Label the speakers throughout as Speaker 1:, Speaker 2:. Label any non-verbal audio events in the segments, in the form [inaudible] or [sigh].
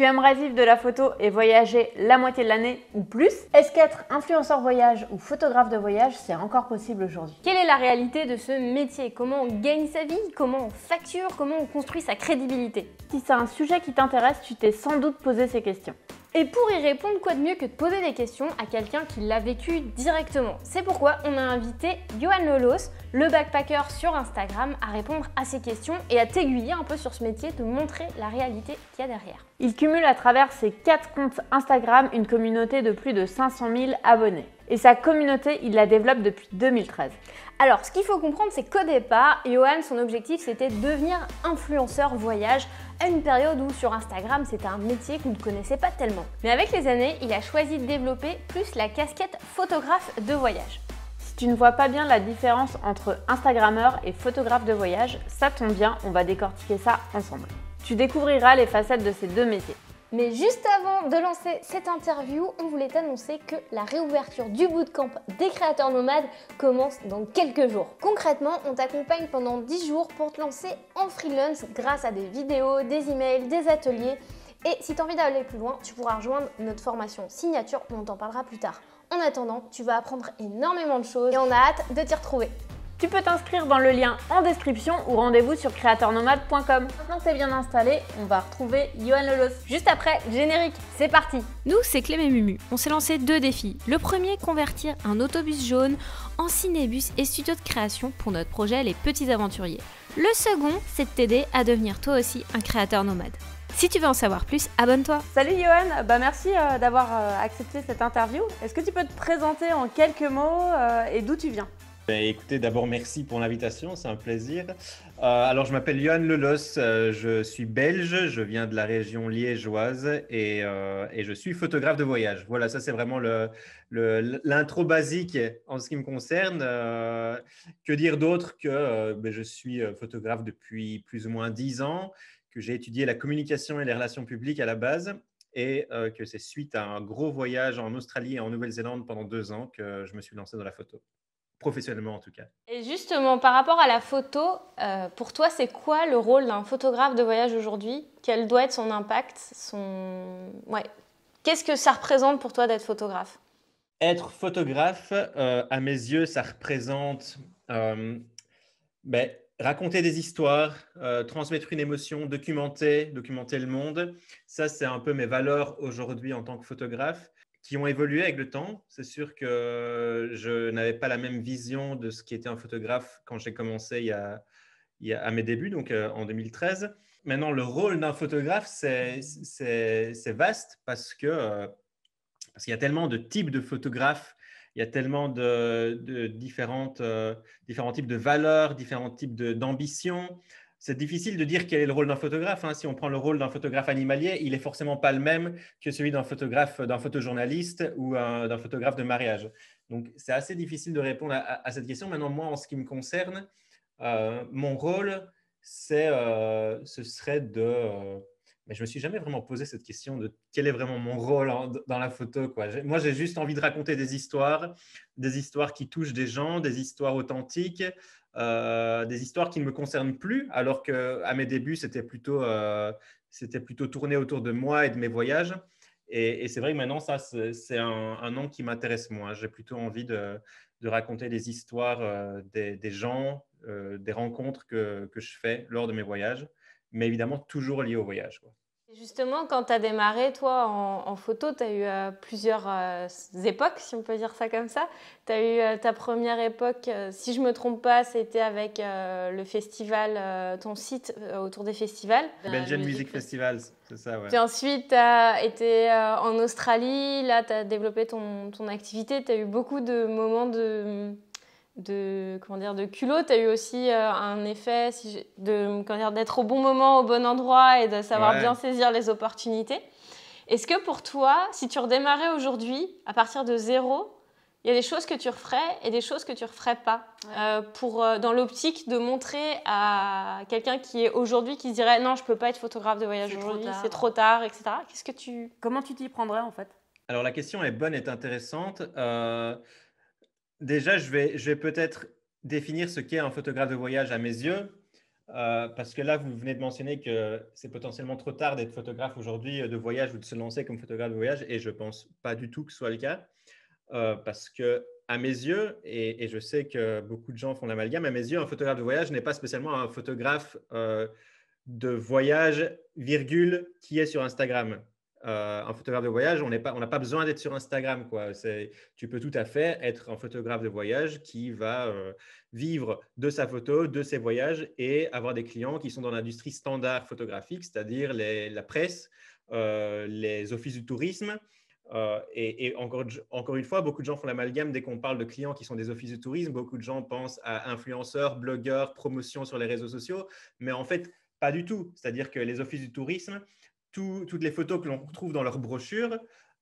Speaker 1: Tu aimerais vivre de la photo et voyager la moitié de l'année ou plus Est-ce qu'être influenceur voyage ou photographe de voyage, c'est encore possible aujourd'hui Quelle
Speaker 2: est la réalité de ce métier Comment on gagne sa vie Comment on facture Comment on construit sa crédibilité Si c'est un sujet qui t'intéresse, tu t'es sans doute posé ces questions. Et pour y répondre, quoi de mieux que de poser des questions à quelqu'un qui l'a vécu directement C'est pourquoi on a invité Johan Lolos, le backpacker sur Instagram, à répondre à ces questions et à t'aiguiller un peu sur ce métier, te montrer la réalité qu'il y a derrière. Il
Speaker 1: cumule à travers ses 4 comptes Instagram une communauté de plus de 500 000 abonnés et sa communauté, il la développe depuis 2013.
Speaker 2: Alors, ce qu'il faut comprendre, c'est qu'au départ, Johan, son objectif, c'était de devenir influenceur voyage à une période où sur Instagram, c'était un métier qu'on ne connaissait pas tellement. Mais avec les années, il a choisi de développer plus la casquette photographe de voyage. Si tu ne vois pas bien la différence entre Instagrammeur et photographe de
Speaker 1: voyage, ça tombe bien, on va décortiquer ça ensemble. Tu découvriras les facettes de ces deux métiers.
Speaker 2: Mais juste avant de lancer cette interview, on voulait t'annoncer que la réouverture du bootcamp des créateurs nomades commence dans quelques jours. Concrètement, on t'accompagne pendant 10 jours pour te lancer en freelance grâce à des vidéos, des emails, des ateliers. Et si tu as envie d'aller plus loin, tu pourras rejoindre notre formation signature, on t'en parlera plus tard. En attendant, tu vas apprendre énormément de choses et on a hâte de t'y retrouver. Tu peux t'inscrire dans le lien en description ou rendez-vous sur créateurnomade.com. Maintenant que c'est bien installé, on va retrouver Johan Lelos. Juste après, générique, c'est parti Nous, c'est Clémé Mumu. On s'est lancé deux défis. Le premier, convertir un autobus jaune en cinébus et studio de création pour notre projet Les Petits Aventuriers. Le second, c'est de t'aider à devenir toi aussi un créateur nomade. Si tu veux en savoir plus, abonne-toi. Salut Johan, bah merci euh, d'avoir euh, accepté cette interview. Est-ce que tu peux te présenter
Speaker 1: en quelques mots euh, et d'où tu viens
Speaker 3: ben, écoutez, d'abord, merci pour l'invitation, c'est un plaisir. Euh, alors, je m'appelle Johan Lelos, euh, je suis belge, je viens de la région liégeoise et, euh, je suis photographe de voyage. Voilà, ça c'est vraiment l'intro basique en ce qui me concerne. que dire d'autre que ben, je suis photographe depuis plus ou moins dix ans, que j'ai étudié la communication et les relations publiques à la base et que c'est suite à un gros voyage en Australie et en Nouvelle-Zélande pendant deux ans que je me suis lancé dans la photo professionnellement en tout cas.
Speaker 2: Et justement, par rapport à la photo, euh, pour toi, c'est quoi le rôle d'un photographe de voyage aujourd'hui Quel doit être son impact son... Qu'est-ce que ça représente pour toi d'être photographe
Speaker 3: Être photographe, euh, à mes yeux, ça représente euh, ben, raconter des histoires, transmettre une émotion, documenter, documenter le monde. Ça, c'est un peu mes valeurs aujourd'hui en tant que photographe qui ont évolué avec le temps. C'est sûr que je n'avais pas la même vision de ce qui était un photographe quand j'ai commencé il y, a, à mes débuts, donc euh, en 2013. Maintenant, le rôle d'un photographe, c'est vaste parce que euh, parce qu'il y a tellement de types de photographes, il y a tellement de, différentes, euh, différents types de valeurs, différents types d'ambitions c'est difficile de dire quel est le rôle d'un photographe. Hein. Si on prend le rôle d'un photographe animalier, il n'est forcément pas le même que celui d'un photographe, d'un photojournaliste ou euh, d'un photographe de mariage. Donc, c'est assez difficile de répondre à, cette question. Maintenant, moi, en ce qui me concerne, euh, mon rôle, euh, ce serait de. mais je me suis jamais vraiment posé cette question de quel est vraiment mon rôle dans la photo. Moi, j'ai juste envie de raconter des histoires, des histoires qui touchent des gens, des histoires authentiques, euh, des histoires qui ne me concernent plus, alors qu'à mes débuts, c'était plutôt, euh, plutôt tourné autour de moi et de mes voyages. Et, c'est vrai que maintenant, ça, c'est un, un, qui m'intéresse moins. J'ai plutôt envie de, raconter des histoires euh, des, gens, des rencontres que, je fais lors de mes voyages, mais évidemment toujours liées au voyage.
Speaker 2: Justement, quand tu as démarré, toi, en, photo, tu as eu euh, plusieurs euh, époques, si on peut dire ça comme ça. Tu as eu euh, ta première époque, si je me trompe pas, c'était avec le festival, ton site autour des festivals. Belgian Music,
Speaker 3: Festivals, c'est ça, ouais. Puis
Speaker 2: ensuite, tu as été en Australie, là, tu as développé ton, ton activité, tu as eu beaucoup de moments de de comment dire de culot, tu as eu aussi euh, un effet de dire d'être au bon moment au bon endroit et de savoir bien saisir les opportunités. Est-ce que pour toi, si tu redémarrais aujourd'hui à partir de zéro, il y a des choses que tu referais et des choses que tu referais pas euh, pour euh, dans l'optique de montrer à quelqu'un qui est aujourd'hui qui dirait non, je peux pas être photographe de voyage aujourd'hui, c'est trop tard, etc. Qu'est-ce que tu comment tu t'y prendrais en fait
Speaker 3: Alors la question est bonne et intéressante déjà, je vais, peut-être définir ce qu'est un photographe de voyage à mes yeux, euh, parce que là, vous venez de mentionner que c'est potentiellement trop tard d'être photographe aujourd'hui euh, de voyage ou de se lancer comme photographe de voyage, et je ne pense pas du tout que ce soit le cas, euh, parce que à mes yeux, et, je sais que beaucoup de gens font l'amalgame, à mes yeux, un photographe de voyage n'est pas spécialement un photographe de voyage, virgule, qui est sur Instagram. Euh, un photographe de voyage, on n'a pas, besoin d'être sur Instagram. Quoi. Tu peux tout à fait être un photographe de voyage qui va euh, vivre de sa photo, de ses voyages et avoir des clients qui sont dans l'industrie standard photographique, c'est-à-dire la presse, euh, les offices du tourisme. et, encore, encore, une fois, beaucoup de gens font l'amalgame dès qu'on parle de clients qui sont des offices du tourisme. Beaucoup de gens pensent à influenceurs, blogueurs, promotions sur les réseaux sociaux, mais en fait, pas du tout. C'est-à-dire que les offices du tourisme, toutes les photos que l'on retrouve dans leur brochure,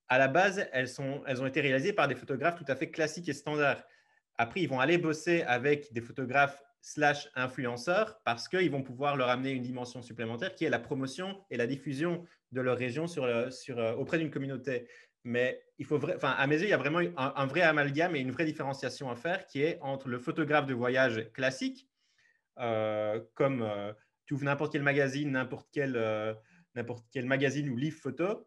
Speaker 3: à la base, elles, sont, elles ont été réalisées par des photographes tout à fait classiques et standards. Après, ils vont aller bosser avec des photographes slash influenceurs parce qu'ils vont pouvoir leur amener une dimension supplémentaire qui est la promotion et la diffusion de leur région sur euh, euh, auprès d'une communauté. Mais il faut, enfin, à mes yeux, il y a vraiment un, vrai amalgame et une vraie différenciation à faire qui est entre le photographe de voyage classique, euh, comme tu ouvres n'importe quel magazine, n'importe quel n'importe quel magazine ou livre photo,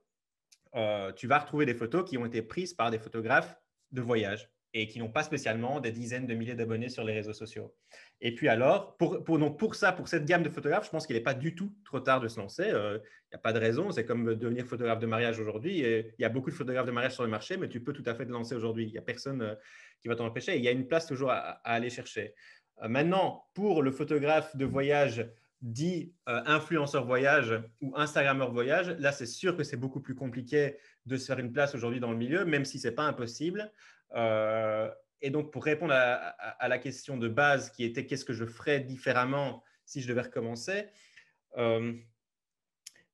Speaker 3: euh, tu vas retrouver des photos qui ont été prises par des photographes de voyage et qui n'ont pas spécialement des dizaines de milliers d'abonnés sur les réseaux sociaux. Et puis alors, pour, pour ça, pour cette gamme de photographes, je pense qu'il n'est pas du tout trop tard de se lancer. Il euh, n'y a pas de raison. C'est comme devenir photographe de mariage aujourd'hui. Il y a beaucoup de photographes de mariage sur le marché, mais tu peux tout à fait te lancer aujourd'hui. Il n'y a personne euh, qui va t'en empêcher. Il y a une place toujours à aller chercher. maintenant, pour le photographe de voyage dit euh, influenceur voyage ou Instagrammeur voyage, là, c'est sûr que c'est beaucoup plus compliqué de se faire une place aujourd'hui dans le milieu, même si ce n'est pas impossible. Euh, et donc, pour répondre à, la question de base qui était qu'est-ce que je ferais différemment si je devais recommencer euh,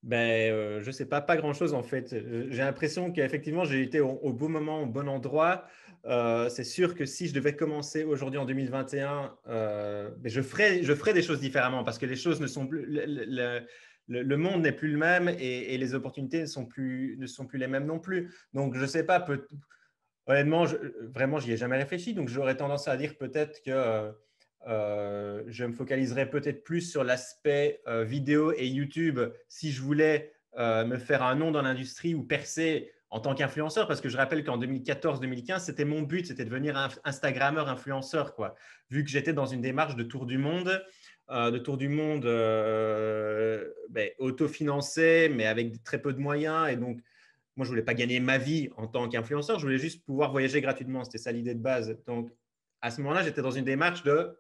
Speaker 3: ben, je ne sais pas, pas grand-chose en fait. J'ai l'impression qu'effectivement, j'ai été au, bon moment, au bon endroit. Euh, c'est sûr que si je devais commencer aujourd'hui en 2021, euh, je, ferais, des choses différemment parce que les choses ne sont plus. Le, monde n'est plus le même et, les opportunités ne sont, plus, les mêmes non plus. Donc, je ne sais pas, honnêtement, je, vraiment, j'y ai jamais réfléchi. Donc, j'aurais tendance à dire peut-être que euh, je me focaliserais peut-être plus sur l'aspect vidéo et YouTube si je voulais me faire un nom dans l'industrie ou percer en tant qu'influenceur, parce que je rappelle qu'en 2014-2015, c'était mon but, c'était de devenir un Instagrammeur influenceur, quoi. Vu que j'étais dans une démarche de tour du monde, euh, de tour du monde euh, ben, autofinancé, mais avec très peu de moyens. Et donc, moi, je voulais pas gagner ma vie en tant qu'influenceur, je voulais juste pouvoir voyager gratuitement. C'était ça l'idée de base. Donc, à ce moment-là, j'étais dans une démarche de,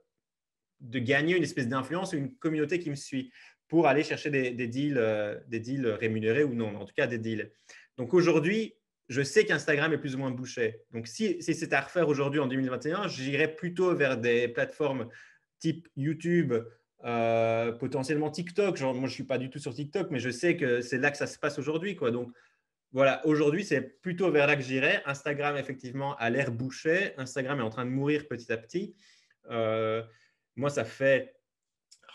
Speaker 3: de gagner une espèce d'influence une communauté qui me suit pour aller chercher des, deals, euh, des deals rémunérés ou non, en tout cas des deals. Donc aujourd'hui, je sais qu'Instagram est plus ou moins bouché. Donc si, c'est c'était à refaire aujourd'hui en 2021, j'irais plutôt vers des plateformes type YouTube, euh, potentiellement TikTok. moi, je ne suis pas du tout sur TikTok, mais je sais que c'est là que ça se passe aujourd'hui. Quoi. Donc voilà, aujourd'hui, c'est plutôt vers là que j'irais. Instagram, effectivement, a l'air bouché. Instagram est en train de mourir petit à petit. Euh, moi, ça fait,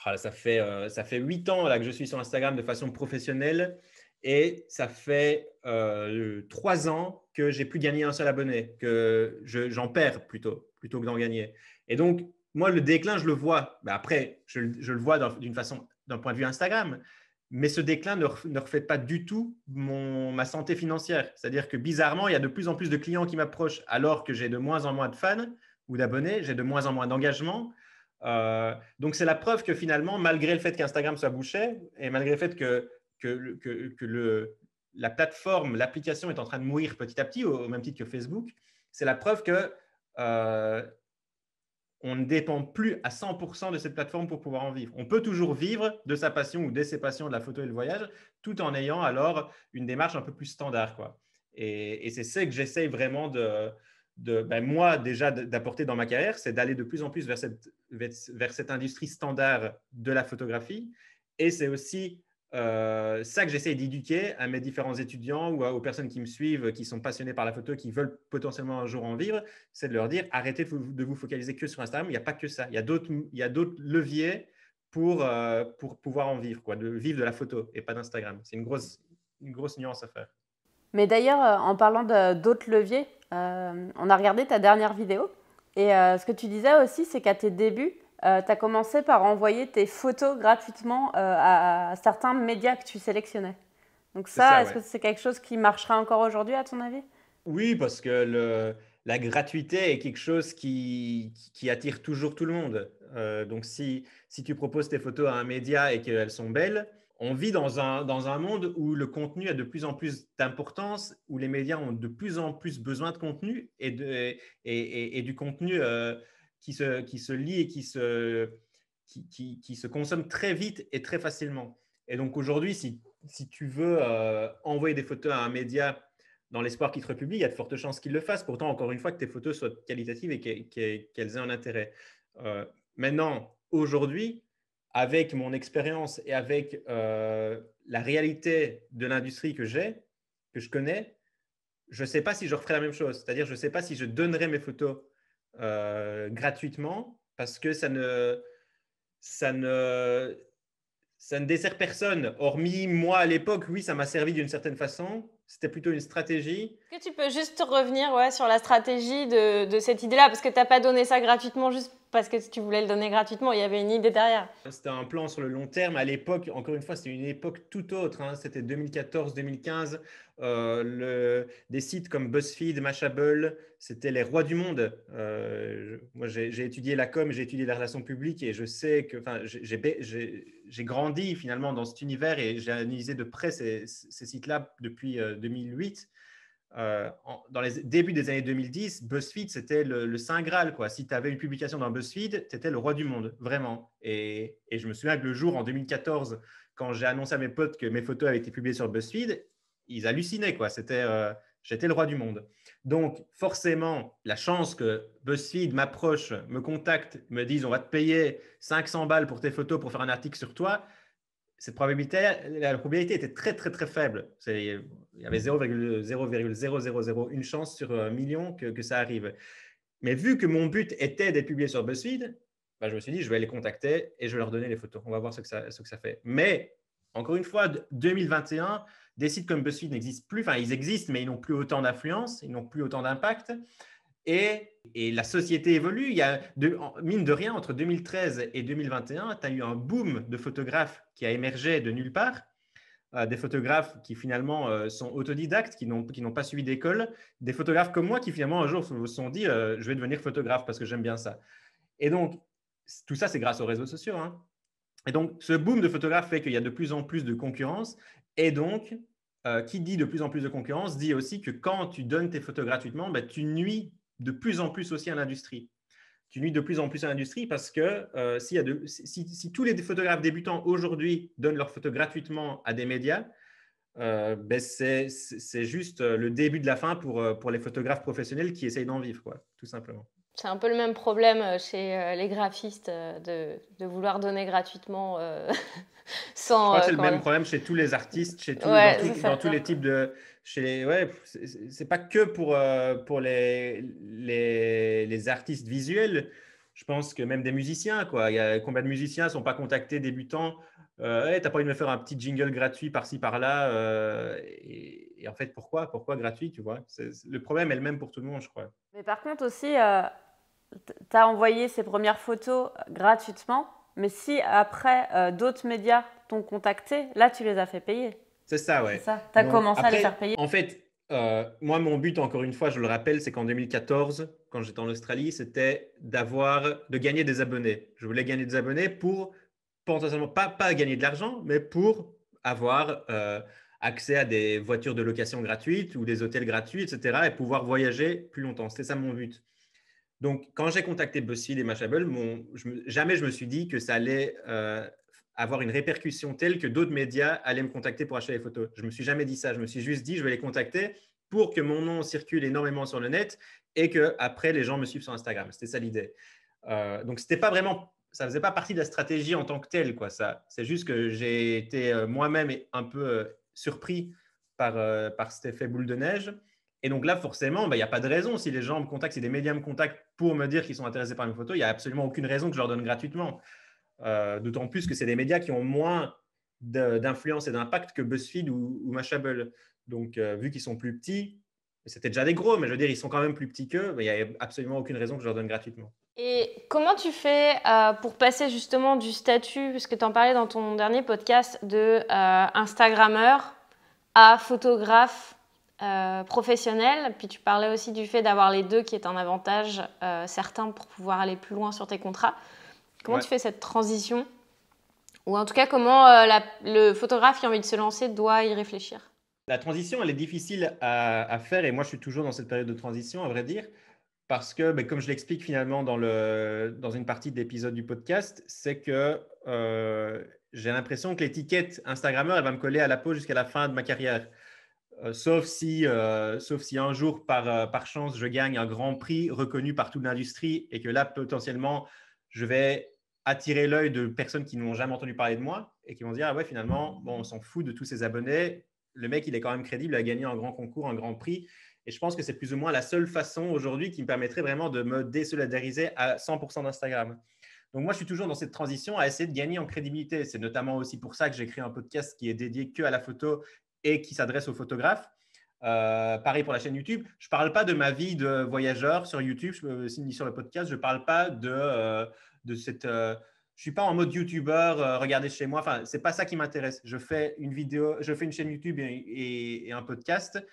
Speaker 3: oh ça 8 euh, ans là, que je suis sur Instagram de façon professionnelle. Et ça fait euh, trois ans que j'ai plus gagné un seul abonné, que j'en perds plutôt, plutôt que d'en gagner. Et donc, moi, le déclin, je le vois. après, je, le vois d'une façon, d'un point de vue Instagram. Mais ce déclin ne, ne refait pas du tout mon, ma santé financière. C'est-à-dire que bizarrement, il y a de plus en plus de clients qui m'approchent alors que j'ai de moins en moins de fans ou d'abonnés, j'ai de moins en moins d'engagement. Euh, donc c'est la preuve que finalement, malgré le fait qu'Instagram soit bouché et malgré le fait que que, le, la plateforme, l'application est en train de mourir petit à petit, au, même titre que Facebook, c'est la preuve que euh, on ne dépend plus à 100% de cette plateforme pour pouvoir en vivre. On peut toujours vivre de sa passion ou de ses passions, de la photo et le voyage, tout en ayant alors une démarche un peu plus standard. Quoi. Et, c'est ce que j'essaye vraiment de, de ben, moi déjà d'apporter dans ma carrière, c'est d'aller de plus en plus vers cette, vers cette industrie standard de la photographie. Et c'est aussi euh, ça que j'essaie d'éduquer à mes différents étudiants ou aux personnes qui me suivent, qui sont passionnées par la photo, qui veulent potentiellement un jour en vivre, c'est de leur dire arrêtez de vous, focaliser que sur Instagram. Il n'y a pas que ça. Il y a d'autres leviers pour, euh, pour pouvoir en vivre, quoi, de vivre de la photo et pas d'Instagram. C'est une grosse, une grosse nuance à faire.
Speaker 1: Mais d'ailleurs, euh, en parlant d'autres leviers, on a regardé ta dernière vidéo. Et ce que tu disais aussi, c'est qu'à tes débuts, euh, tu as commencé par envoyer tes photos gratuitement euh, à, certains médias que tu sélectionnais. Donc ça, est-ce que c'est quelque chose qui marchera encore aujourd'hui à ton avis
Speaker 3: Oui, parce que le, la gratuité est quelque chose qui, attire toujours tout le monde. Euh, donc si, si tu proposes tes photos à un média et qu'elles sont belles, on vit dans un, dans un monde où le contenu a de plus en plus d'importance, où les médias ont de plus en plus besoin de contenu et, de, et, et du contenu qui se, qui se lie et qui se, qui, qui, se consomme très vite et très facilement. Et donc aujourd'hui, si, si, tu veux euh, envoyer des photos à un média dans l'espoir qu'il te republie, il y a de fortes chances qu'il le fasse. Pourtant, encore une fois, que tes photos soient qualitatives et qu'elles aient un intérêt. Euh, maintenant, aujourd'hui, avec mon expérience et avec euh, la réalité de l'industrie que j'ai, que je connais, je ne sais pas si je referais la même chose. C'est-à-dire, je ne sais pas si je donnerais mes photos euh, gratuitement parce que ça ne, ça ne, ça ne dessert personne. Hormis moi à l'époque, oui, ça m'a servi d'une certaine façon. C'était plutôt une stratégie.
Speaker 2: que tu peux juste revenir sur la stratégie de, de cette idée-là Parce que tu n'as pas donné ça gratuitement juste parce que tu voulais le donner gratuitement. Il y avait une idée derrière.
Speaker 3: C'était un plan sur le long terme. À l'époque, encore une fois, c'était une époque tout autre. Hein. C'était 2014-2015. Euh, des sites comme BuzzFeed, Mashable, c'était les rois du monde. Euh, moi, j'ai étudié la com, j'ai étudié la relations publiques et je sais que j'ai grandi finalement dans cet univers et j'ai analysé de près ces sites-là depuis 2008. Euh, euh, dans les débuts des années 2010, BuzzFeed, c'était le, Saint Graal. Quoi. Si tu avais une publication dans BuzzFeed, tu étais le roi du monde, vraiment. Et, je me souviens que le jour, en 2014, quand j'ai annoncé à mes potes que mes photos avaient été publiées sur BuzzFeed, ils hallucinaient. Quoi. C'était, euh, j'étais le roi du monde. Donc, forcément, la chance que BuzzFeed m'approche, me contacte, me dise on va te payer 500 balles pour tes photos pour faire un article sur toi, cette la probabilité était très, très, très faible. Il y avait 0,0001 chance sur un million que, ça arrive. Mais vu que mon but était d'être publié sur BuzzFeed, bah, je me suis dit, je vais les contacter et je vais leur donner les photos. On va voir ce que ça, ce que ça fait. Mais, encore une fois, 2021, des sites comme BuzzFeed n'existent plus. Enfin, ils existent, mais ils n'ont plus autant d'influence, ils n'ont plus autant d'impact. Et, la société évolue. Il y a mine de rien, entre 2013 et 2021, tu as eu un boom de photographes qui a émergé de nulle part. Euh, des photographes qui finalement euh, sont autodidactes, qui n'ont pas suivi d'école. Des photographes comme moi qui finalement un jour se sont dit euh, je vais devenir photographe parce que j'aime bien ça. Et donc, tout ça, c'est grâce aux réseaux sociaux. Hein. Et donc, ce boom de photographes fait qu'il y a de plus en plus de concurrence. Et donc, qui dit de plus en plus de concurrence dit aussi que quand tu donnes tes photos gratuitement, ben, tu nuis de plus en plus aussi à l'industrie. Tu nuis de plus en plus à l'industrie parce que euh, si, de, si, tous les photographes débutants aujourd'hui donnent leurs photos gratuitement à des médias, euh, ben c'est juste euh, le début de la fin pour, pour les photographes professionnels qui essayent d'en vivre, tout simplement.
Speaker 2: C'est un peu le même problème chez les graphistes de, vouloir donner gratuitement [laughs] sans. c'est le même
Speaker 3: problème chez tous les artistes, chez tous, dans tous les types de, chez les, c'est pas que pour, euh, les, artistes visuels. Je pense que même des musiciens, quoi. combien de musiciens sont pas contactés débutants euh, hey, T'as pas envie de me faire un petit jingle gratuit par-ci par-là euh, et, en fait, pourquoi Pourquoi gratuit Tu vois Le problème est le même pour tout le monde, je crois.
Speaker 1: Mais par contre aussi, euh, tu as envoyé ces premières photos gratuitement, mais si après d'autres médias t'ont contacté, là tu les as fait payer.
Speaker 3: C'est ça, ouais. Tu as commencé à les faire payer. En fait, euh, moi, mon but, encore une fois, je le rappelle, c'est qu'en 2014, quand j'étais en Australie, c'était d'avoir, de gagner des abonnés. Je voulais gagner des abonnés pour, potentiellement, pas, pas gagner de l'argent, mais pour avoir euh, accès à des voitures de location gratuites ou des hôtels gratuits, etc. et pouvoir voyager plus longtemps. C'était ça mon but. Donc, quand j'ai contacté BuzzFeed et Mashable, mon, je, jamais je me suis dit que ça allait euh, avoir une répercussion telle que d'autres médias allaient me contacter pour acheter les photos. Je ne me suis jamais dit ça. Je me suis juste dit, je vais les contacter pour que mon nom circule énormément sur le net et que après les gens me suivent sur Instagram. C'était ça l'idée. Euh, donc c'était pas vraiment, ça faisait pas partie de la stratégie en tant que telle quoi. Ça, c'est juste que j'ai été euh, moi-même un peu euh, surpris par par cet effet boule de neige. Et donc là, forcément, bah, il n'y a pas de raison. Si les gens me contactent, si des médias me contactent pour me dire qu'ils sont intéressés par mes photos, il n'y a absolument aucune raison que je leur donne gratuitement. Euh, d'autant plus que c'est des médias qui ont moins d'influence et d'impact que BuzzFeed ou, Mashable. Donc, euh, vu qu'ils sont plus petits, c'était déjà des gros, mais je veux dire, ils sont quand même plus petits qu'eux, mais il n'y a absolument aucune raison que je leur donne gratuitement.
Speaker 2: Et comment tu fais euh, pour passer justement du statut, puisque tu en parlais dans ton dernier podcast, de à photographe professionnel Puis tu parlais aussi du fait d'avoir les deux qui est un avantage certain pour pouvoir aller plus loin sur tes contrats. Comment tu fais cette transition Ou en tout cas, comment euh, le photographe qui a envie de se lancer doit y réfléchir
Speaker 3: La transition, elle est difficile à, faire et moi, je suis toujours dans cette période de transition, à vrai dire, parce que, ben, comme je l'explique finalement dans, le, dans une partie de l'épisode du podcast, c'est que euh, j'ai l'impression que l'étiquette Instagrammeur, elle va me coller à la peau jusqu'à la fin de ma carrière. Euh, sauf, si, sauf si un jour, par, par chance, je gagne un grand prix reconnu par toute l'industrie et que là, potentiellement, je vais attirer l'œil de personnes qui n'ont jamais entendu parler de moi et qui vont dire ah ouais finalement on s'en fout de tous ces abonnés le mec il est quand même crédible il a gagné un grand concours un grand prix et je pense que c'est plus ou moins la seule façon aujourd'hui qui me permettrait vraiment de me désolidariser à 100% d'Instagram donc moi je suis toujours dans cette transition à essayer de gagner en crédibilité c'est notamment aussi pour ça que j'ai créé un podcast qui est dédié que à la photo et qui s'adresse aux photographes euh, pareil pour la chaîne YouTube. Je ne parle pas de ma vie de voyageur sur YouTube, je euh, ni sur le podcast. Je ne parle pas de, euh, de cette. je euh, je suis pas en mode YouTuber, regardez chez moi. Enfin, c'est pas ça qui m'intéresse. Je fais une vidéo, je fais une chaîne YouTube et, un podcast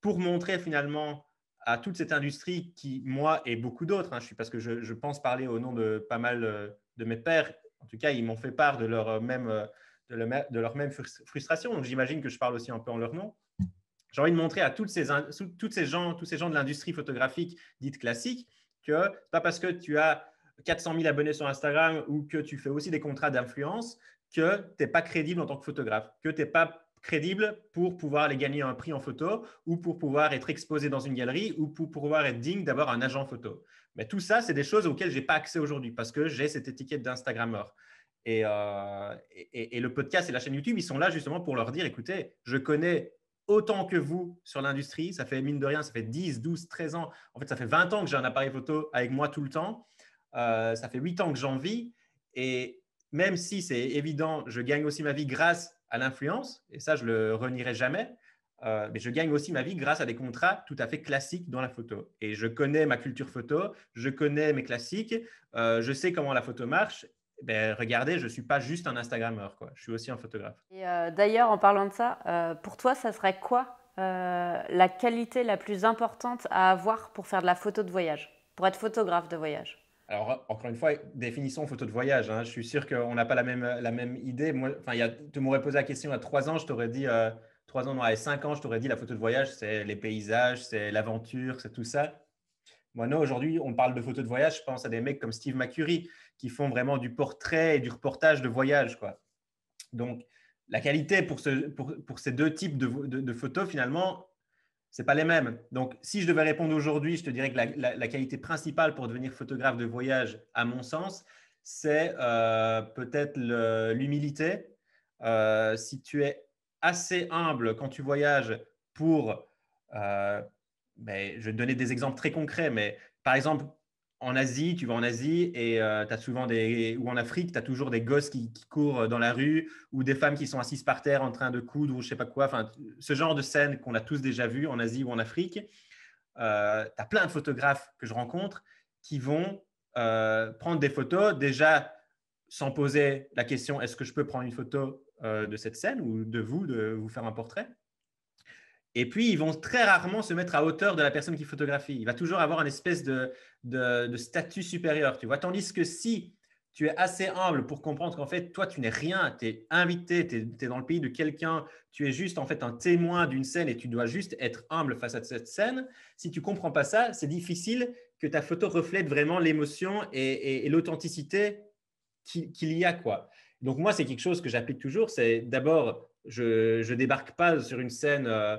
Speaker 3: pour montrer finalement à toute cette industrie qui, moi et beaucoup d'autres, hein. je suis parce que je, pense parler au nom de pas mal de mes pères. En tout cas, ils m'ont fait part de même de leur même frustration. Donc, j'imagine que je parle aussi un peu en leur nom. J'ai envie de montrer à toutes ces, gens, tous ces gens de l'industrie photographique dite classique que c'est pas parce que tu as 400 000 abonnés sur Instagram ou que tu fais aussi des contrats d'influence que tu n'es pas crédible en tant que photographe, que tu n'es pas crédible pour pouvoir les gagner un prix en photo ou pour pouvoir être exposé dans une galerie ou pour pouvoir être digne d'avoir un agent photo. Mais tout ça, c'est des choses auxquelles je n'ai pas accès aujourd'hui parce que j'ai cette étiquette d'Instagrammeur. Et, et, le podcast et la chaîne YouTube, ils sont là justement pour leur dire, écoutez, je connais autant que vous sur l'industrie. Ça fait mine de rien, ça fait 10, 12, 13 ans. En fait, ça fait 20 ans que j'ai un appareil photo avec moi tout le temps. Euh, ça fait 8 ans que j'en vis. Et même si c'est évident, je gagne aussi ma vie grâce à l'influence, et ça, je le renierai jamais. Euh, mais je gagne aussi ma vie grâce à des contrats tout à fait classiques dans la photo. Et je connais ma culture photo, je connais mes classiques, euh, je sais comment la photo marche ben, regardez, je ne suis pas juste un Instagrammeur, quoi. je suis aussi un photographe.
Speaker 1: Euh, d'ailleurs, en parlant de ça, euh, pour toi, ça serait quoi euh, la qualité la plus importante à avoir pour faire de la photo de voyage, pour être photographe de voyage
Speaker 3: alors, encore une fois, définissons photo de voyage. Hein. Je suis sûr qu'on n'a pas la même, idée. Moi, tu m'aurais posé la question à trois ans, je t'aurais dit, Trois ans, non, à 5 ans, je t'aurais dit la photo de voyage, c'est les paysages, c'est l'aventure, c'est tout ça. Moi, non, aujourd'hui, on parle de photo de voyage, je pense à des mecs comme Steve McCurry, qui font vraiment du portrait et du reportage de voyage. Quoi. Donc, la qualité pour, ces deux types de, photos, finalement, c'est pas les mêmes. Donc, si je devais répondre aujourd'hui, je te dirais que la, qualité principale pour devenir photographe de voyage, à mon sens, c'est euh, peut-être l'humilité. Euh, si tu es assez humble quand tu voyages pour, mais euh, ben, je vais donner des exemples très concrets, mais par exemple, en Asie, tu vas en Asie et euh, souvent des, ou en Afrique, tu as toujours des gosses qui, courent euh, dans la rue ou des femmes qui sont assises par terre en train de coudre ou je sais pas quoi. Enfin, ce genre de scène qu'on a tous déjà vu en Asie ou en Afrique. Euh, tu as plein de photographes que je rencontre qui vont prendre des photos déjà sans poser la question est-ce que je peux prendre une photo de cette scène ou de vous, de vous faire un portrait et puis, ils vont très rarement se mettre à hauteur de la personne qui photographie. Il va toujours avoir une espèce de, de, statut supérieur, tu vois. Tandis que si tu es assez humble pour comprendre qu'en fait, toi, tu n'es rien, tu es invité, tu es, dans le pays de quelqu'un, tu es juste en fait un témoin d'une scène et tu dois juste être humble face à cette scène. Si tu comprends pas ça, c'est difficile que ta photo reflète vraiment l'émotion et, l'authenticité qu'il y a. quoi. Donc moi, c'est quelque chose que j'applique toujours. C'est d'abord, je ne débarque pas sur une scène... Euh,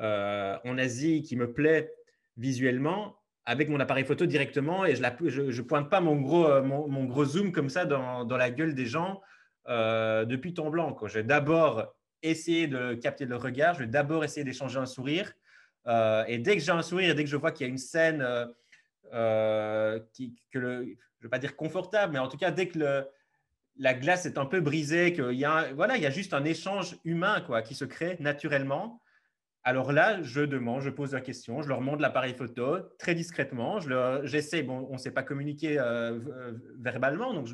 Speaker 3: euh, en Asie qui me plaît visuellement avec mon appareil photo directement et je ne pointe pas euh, mon gros, zoom comme ça dans, la gueule des gens euh, depuis ton blanc. Je vais d'abord essayer de capter le regard, je vais d'abord essayer d'échanger un sourire. et dès que j'ai un sourire dès que je vois qu'il y a une scène que je ne veux pas dire confortable, mais en tout cas, dès que la glace est un peu brisée, qu'il y, a voilà, il y a juste un échange humain qui se crée naturellement, alors là, je demande, je pose la question, je leur montre l'appareil photo très discrètement. J'essaie, bon, on ne sait pas communiquer euh, verbalement, donc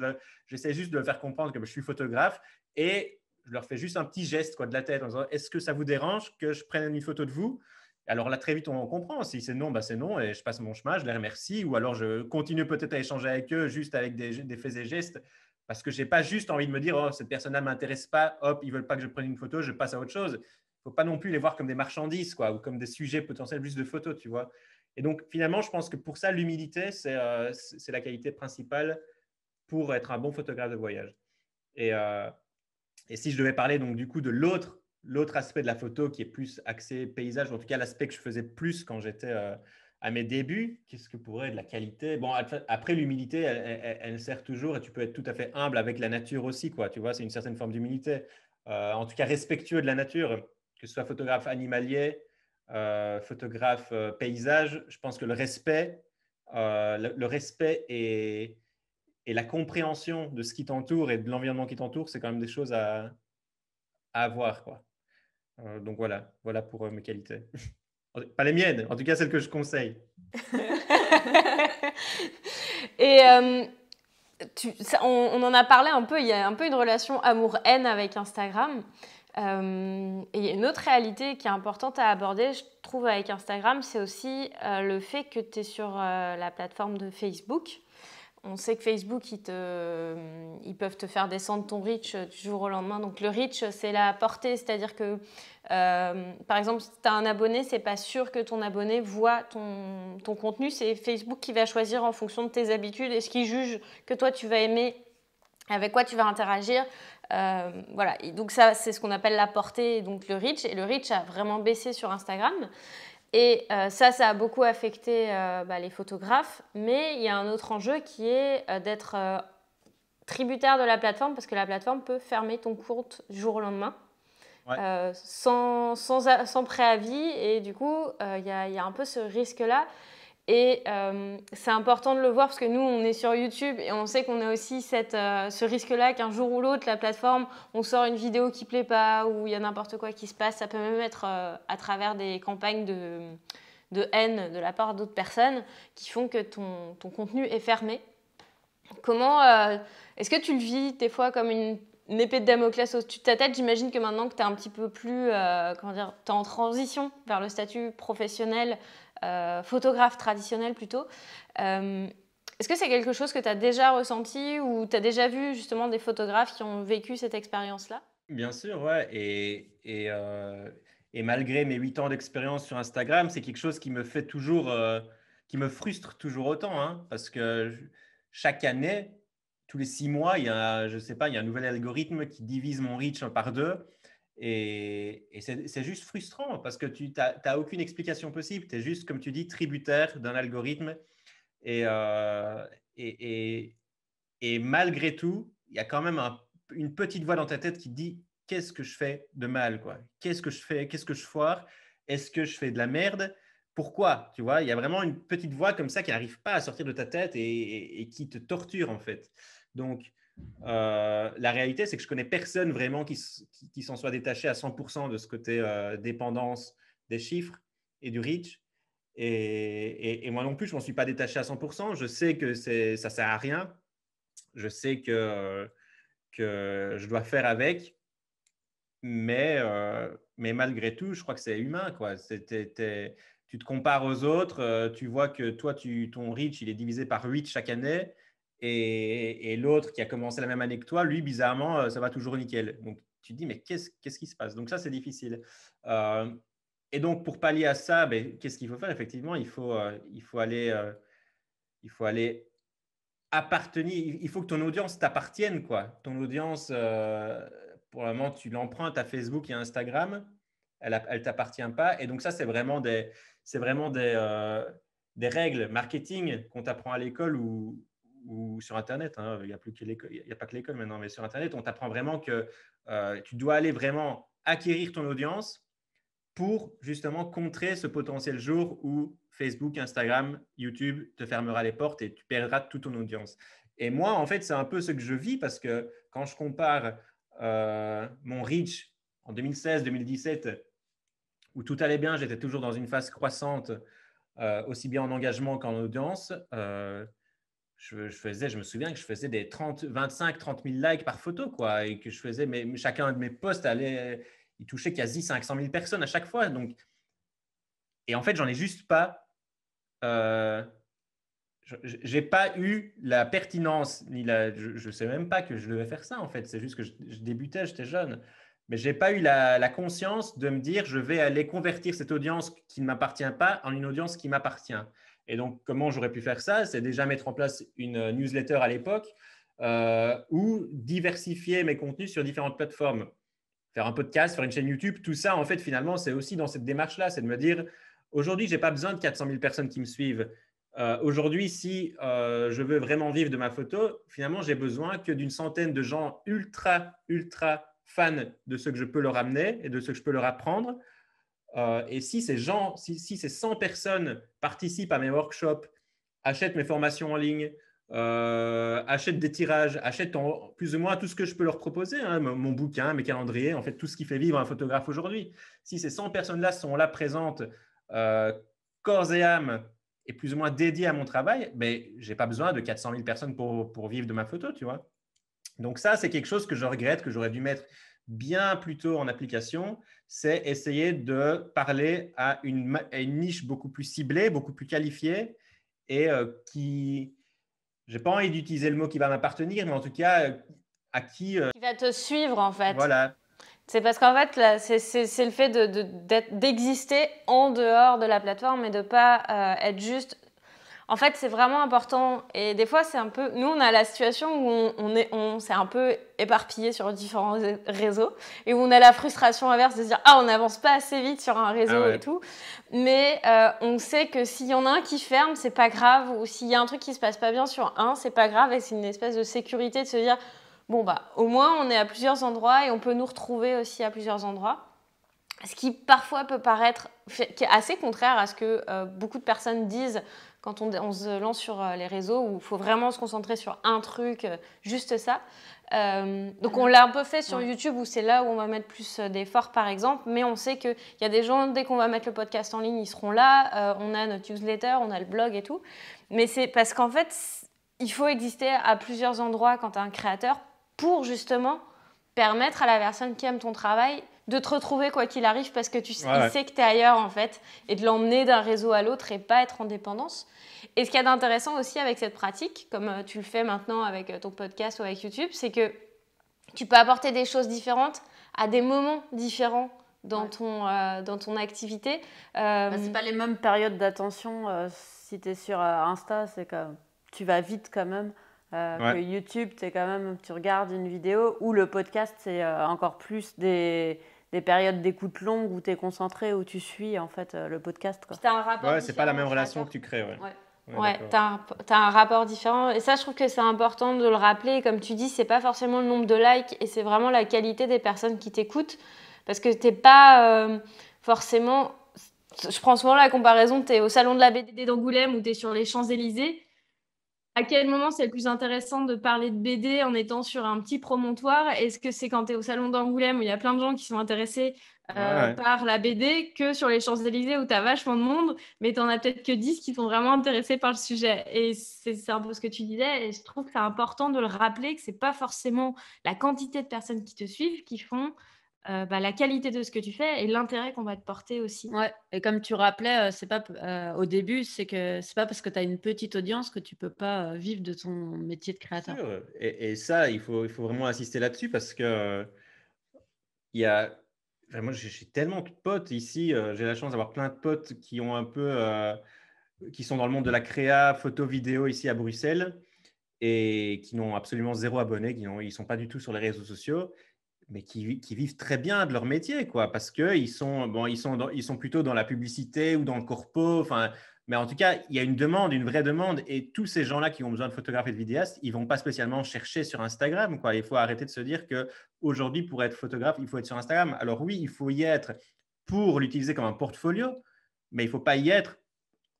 Speaker 3: j'essaie juste de leur faire comprendre que je suis photographe et je leur fais juste un petit geste quoi, de la tête en disant Est-ce que ça vous dérange que je prenne une photo de vous alors là, très vite, on comprend. Si c'est non, bah c'est non, et je passe mon chemin, je les remercie. Ou alors, je continue peut-être à échanger avec eux, juste avec des, des faits et gestes, parce que je n'ai pas juste envie de me dire, oh, cette personne-là ne m'intéresse pas, hop, ils ne veulent pas que je prenne une photo, je passe à autre chose faut pas non plus les voir comme des marchandises, quoi, ou comme des sujets potentiels juste de photos, tu vois. Et donc, finalement, je pense que pour ça, l'humilité, c'est euh, la qualité principale pour être un bon photographe de voyage. Et, euh, et si je devais parler, donc, du coup, de l'autre l'autre aspect de la photo qui est plus axé paysage, en tout cas l'aspect que je faisais plus quand j'étais euh, à mes débuts, qu'est-ce que pourrait être la qualité Bon, après l'humilité, elle, sert toujours et tu peux être tout à fait humble avec la nature aussi, quoi. Tu vois, c'est une certaine forme d'humilité, en tout cas respectueux de la nature que ce soit photographe animalier, euh, photographe euh, paysage, je pense que le respect, euh, le, respect et, la compréhension de ce qui t'entoure et de l'environnement qui t'entoure, c'est quand même des choses à, avoir. Quoi. donc voilà, voilà pour mes qualités. Pas les miennes, en tout cas celles que je conseille.
Speaker 2: [laughs] et on, en a parlé un peu, il y a un peu une relation amour-haine avec Instagram. Euh, et une autre réalité qui est importante à aborder, je trouve, avec Instagram, c'est aussi euh, le fait que tu es sur euh, la plateforme de Facebook. On sait que Facebook, ils, peuvent te faire descendre ton reach du jour au lendemain. Donc le reach, c'est la portée, c'est-à-dire que, par exemple, si tu as un abonné, ce n'est pas sûr que ton abonné voit ton, ton contenu. C'est Facebook qui va choisir en fonction de tes habitudes et ce qu'il juge que toi, tu vas aimer avec quoi tu vas interagir, euh, voilà, et donc ça, c'est ce qu'on appelle la portée, donc le reach. Et le reach a vraiment baissé sur Instagram. Et euh, ça, ça a beaucoup affecté euh, bah, les photographes. Mais il y a un autre enjeu qui est d'être tributaire de la plateforme, parce que la plateforme peut fermer ton compte jour au lendemain. sans, préavis. Et du coup, il y, a un peu ce risque-là. Et euh, c'est important de le voir parce que nous, on est sur YouTube et on sait qu'on a aussi cette, euh, ce risque-là qu'un jour ou l'autre, la plateforme, on sort une vidéo qui ne plaît pas ou il y a n'importe quoi qui se passe. Ça peut même être euh, à travers des campagnes de, de haine de la part d'autres personnes qui font que ton, ton contenu est fermé. Comment est-ce que tu le vis des fois comme une, épée de Damoclès au-dessus de ta tête J'imagine que maintenant que tu es un petit peu plus, comment dire, es en transition vers le statut professionnel euh, photographe traditionnel plutôt. Euh, est-ce que c'est quelque chose que tu as déjà ressenti ou tu as déjà vu justement des photographes qui ont vécu cette expérience-là
Speaker 3: Bien sûr, ouais. Euh, et, malgré mes huit ans d'expérience sur Instagram, c'est quelque chose qui me fait toujours, qui me frustre toujours autant. Hein, parce que chaque année, tous les six mois, il y a, je sais pas, il y a un nouvel algorithme qui divise mon reach par deux. Et, c'est juste frustrant parce que tu n'as aucune explication possible. Tu es juste, comme tu dis, tributaire d'un algorithme. Et, euh, malgré tout, il y a quand même une petite voix dans ta tête qui dit qu'est-ce que je fais de mal quoi Qu'est-ce que je fais Qu'est-ce que je foire Est-ce que je fais de la merde Pourquoi Tu vois, il y a vraiment une petite voix comme ça qui n'arrive pas à sortir de ta tête et, qui te torture en fait. Donc, euh, la réalité, c'est que je connais personne vraiment qui, s'en soit détaché à 100% de ce côté euh, dépendance des chiffres et du reach. Et, moi non plus, je m'en suis pas détaché à 100%. Je sais que ça sert à rien. Je sais que, je dois faire avec. Euh, mais, malgré tout, je crois que c'est humain. Quoi. tu te compares aux autres. tu vois que toi, ton reach, il est divisé par 8 chaque année. Et, l'autre qui a commencé la même année que toi, lui, bizarrement, euh, ça va toujours nickel. Donc, tu te dis, mais qu'est-ce qui se passe Donc, ça, c'est difficile. Euh, et donc, pour pallier à ça, ben, qu'est-ce qu'il faut faire Effectivement, il faut, euh, il faut aller, il faut aller appartenir. Il faut que ton audience t'appartienne, quoi. Ton audience, pour le moment, tu l'empruntes à Facebook et Instagram. Elle, elle t'appartient pas. Et donc, ça, c'est vraiment des, c'est vraiment des, des règles marketing qu'on t'apprend à l'école ou, ou sur Internet, hein, il n'y a, plus que il a pas que l'école maintenant, mais sur Internet, on t'apprend vraiment que euh, tu dois aller vraiment acquérir ton audience pour justement contrer ce potentiel jour où Facebook, Instagram, YouTube te fermera les portes et tu perdras toute ton audience. Et moi, en fait, c'est un peu ce que je vis parce que quand je compare euh, mon reach en 2016-2017, où tout allait bien, j'étais toujours dans une phase croissante, euh, aussi bien en engagement qu'en audience. Euh, je, faisais, je me souviens que je faisais des 30, 25, 30 000 likes par photo, quoi, et que je faisais, mais chacun de mes posts allait, il touchait quasi 500 000 personnes à chaque fois. Donc, et en fait, j'en ai juste pas, euh, j'ai pas eu la pertinence, ni la, je, ne sais même pas que je devais faire ça, en fait. C'est juste que je, débutais, j'étais jeune. Mais je n'ai pas eu la, conscience de me dire, je vais aller convertir cette audience qui ne m'appartient pas en une audience qui m'appartient. Et donc, comment j'aurais pu faire ça C'est déjà mettre en place une euh, newsletter à l'époque euh, ou diversifier mes contenus sur différentes plateformes. Faire un podcast, faire une chaîne YouTube, tout ça, en fait, finalement, c'est aussi dans cette démarche-là, c'est de me dire, aujourd'hui, je n'ai pas besoin de 400 000 personnes qui me suivent. Euh, aujourd'hui, si je veux vraiment vivre de ma photo, finalement, j'ai besoin que d'une centaine de gens ultra, ultra fans de ce que je peux leur amener et de ce que je peux leur apprendre, euh, et si ces gens, si, ces 100 personnes participent à mes workshops, achètent mes formations en ligne, euh, achètent des tirages, achètent plus ou moins tout ce que je peux leur proposer, hein, mon, bouquin, mes calendriers, en fait tout ce qui fait vivre un photographe aujourd'hui. Si ces 100 personnes-là sont là présentes, euh, corps et âme, et plus ou moins dédiées à mon travail, mais ben, n'ai j'ai pas besoin de 400 000 personnes pour, vivre de ma photo, tu vois. Donc ça, c'est quelque chose que je regrette, que j'aurais dû mettre bien plus tôt en application c'est essayer de parler à une, niche beaucoup plus ciblée, beaucoup plus qualifiée et euh, qui, qui, n'ai pas envie d'utiliser le mot qui va m'appartenir, mais en tout cas, à qui. Euh, qui
Speaker 2: va te suivre en fait. Voilà. C'est parce qu'en fait, c'est le fait d'exister en dehors de la plateforme et de ne pas euh, être juste en fait, c'est vraiment important. Et des fois, c'est un peu. Nous, on a la situation où on, est, on s'est un peu éparpillé sur différents réseaux et où on a la frustration inverse de se dire ah, on n'avance pas assez vite sur un réseau ah et tout. Mais euh, on sait que s'il y en a un qui ferme, c'est pas grave. Ou s'il y a un truc qui se passe pas bien sur un, c'est pas grave. Et c'est une espèce de sécurité de se dire bon bah au moins on est à plusieurs endroits et on peut nous retrouver aussi à plusieurs endroits. Ce qui parfois peut paraître assez contraire à ce que euh, beaucoup de personnes disent quand on, se lance sur euh, les réseaux où il faut vraiment se concentrer sur un truc, euh, juste ça. Euh, donc on l'a un peu fait sur YouTube où c'est là où on va mettre plus d'efforts par exemple, mais on sait qu'il y a des gens, dès qu'on va mettre le podcast en ligne, ils seront là, on a notre newsletter, on a le blog et tout. Mais c'est parce qu'en fait, il faut exister à plusieurs endroits quand tu es un créateur pour justement permettre à la personne qui aime ton travail de te retrouver quoi qu'il arrive parce que tu sais, que tu es ailleurs en fait et de l'emmener d'un réseau à l'autre et pas être en dépendance. Et ce qu'il y a d'intéressant aussi avec cette pratique, comme euh, tu le fais maintenant avec euh, ton podcast ou avec YouTube, c'est que tu peux apporter des choses différentes à des moments différents dans, ton, euh, dans ton activité. bah, c'est pas les mêmes périodes d'attention si tu es sur Insta, c'est que
Speaker 1: tu vas vite quand même. YouTube, quand même, tu regardes une vidéo ou le podcast, c'est encore plus des, des périodes d'écoute longue où tu es concentré, où tu suis
Speaker 2: en fait euh, le podcast. Quoi. As un rapport ouais, c'est pas
Speaker 3: la même relation que tu crées. Ouais. ouais. t'as
Speaker 2: un, rapport différent. Et ça, je trouve que c'est important de le rappeler. Comme tu dis, c'est pas forcément le nombre de likes et c'est vraiment la qualité des personnes qui t'écoutent. Parce que t'es pas euh, forcément. Je prends souvent la comparaison, tu es au salon de la BD d'Angoulême ou t'es sur les Champs-Élysées à quel moment c'est le plus intéressant de parler de BD en étant sur un petit promontoire Est-ce que c'est quand tu es au Salon d'Angoulême où il y a plein de gens qui sont intéressés euh, par la BD que sur les Champs-Élysées où tu as vachement de monde, mais tu n'en as peut-être que 10 qui sont vraiment intéressés par le sujet Et c'est un peu ce que tu disais, et je trouve que c'est important de le rappeler que ce n'est pas forcément la quantité de personnes qui te suivent qui font euh, bah, la qualité de ce que tu fais et l'intérêt qu'on va te porter aussi. Ouais. Et comme tu rappelais, euh, c'est pas euh, au début, c'est que c'est pas parce que tu as une petite audience que tu
Speaker 1: peux pas vivre de ton métier de créateur.
Speaker 3: Et, ça, il faut, il faut vraiment insister là-dessus parce que il y a j'ai tellement de potes ici. j'ai la chance d'avoir plein de potes qui ont un peu qui sont dans le monde de la créa, photo, vidéo ici à Bruxelles et qui n'ont absolument zéro abonné, qui ils sont pas du tout sur les réseaux sociaux mais qui, vivent très bien de leur métier, quoi, parce qu'ils sont, bon, ils sont, ils sont plutôt dans la publicité ou dans le corpo, enfin, mais en tout cas, il y a une demande, une vraie demande, et tous ces gens-là qui ont besoin de photographes et de vidéastes, ils vont pas spécialement chercher sur Instagram, quoi. Il faut arrêter de se dire que pour être photographe, il faut être sur Instagram. Alors oui, il faut y être pour l'utiliser comme un portfolio, mais il faut pas y être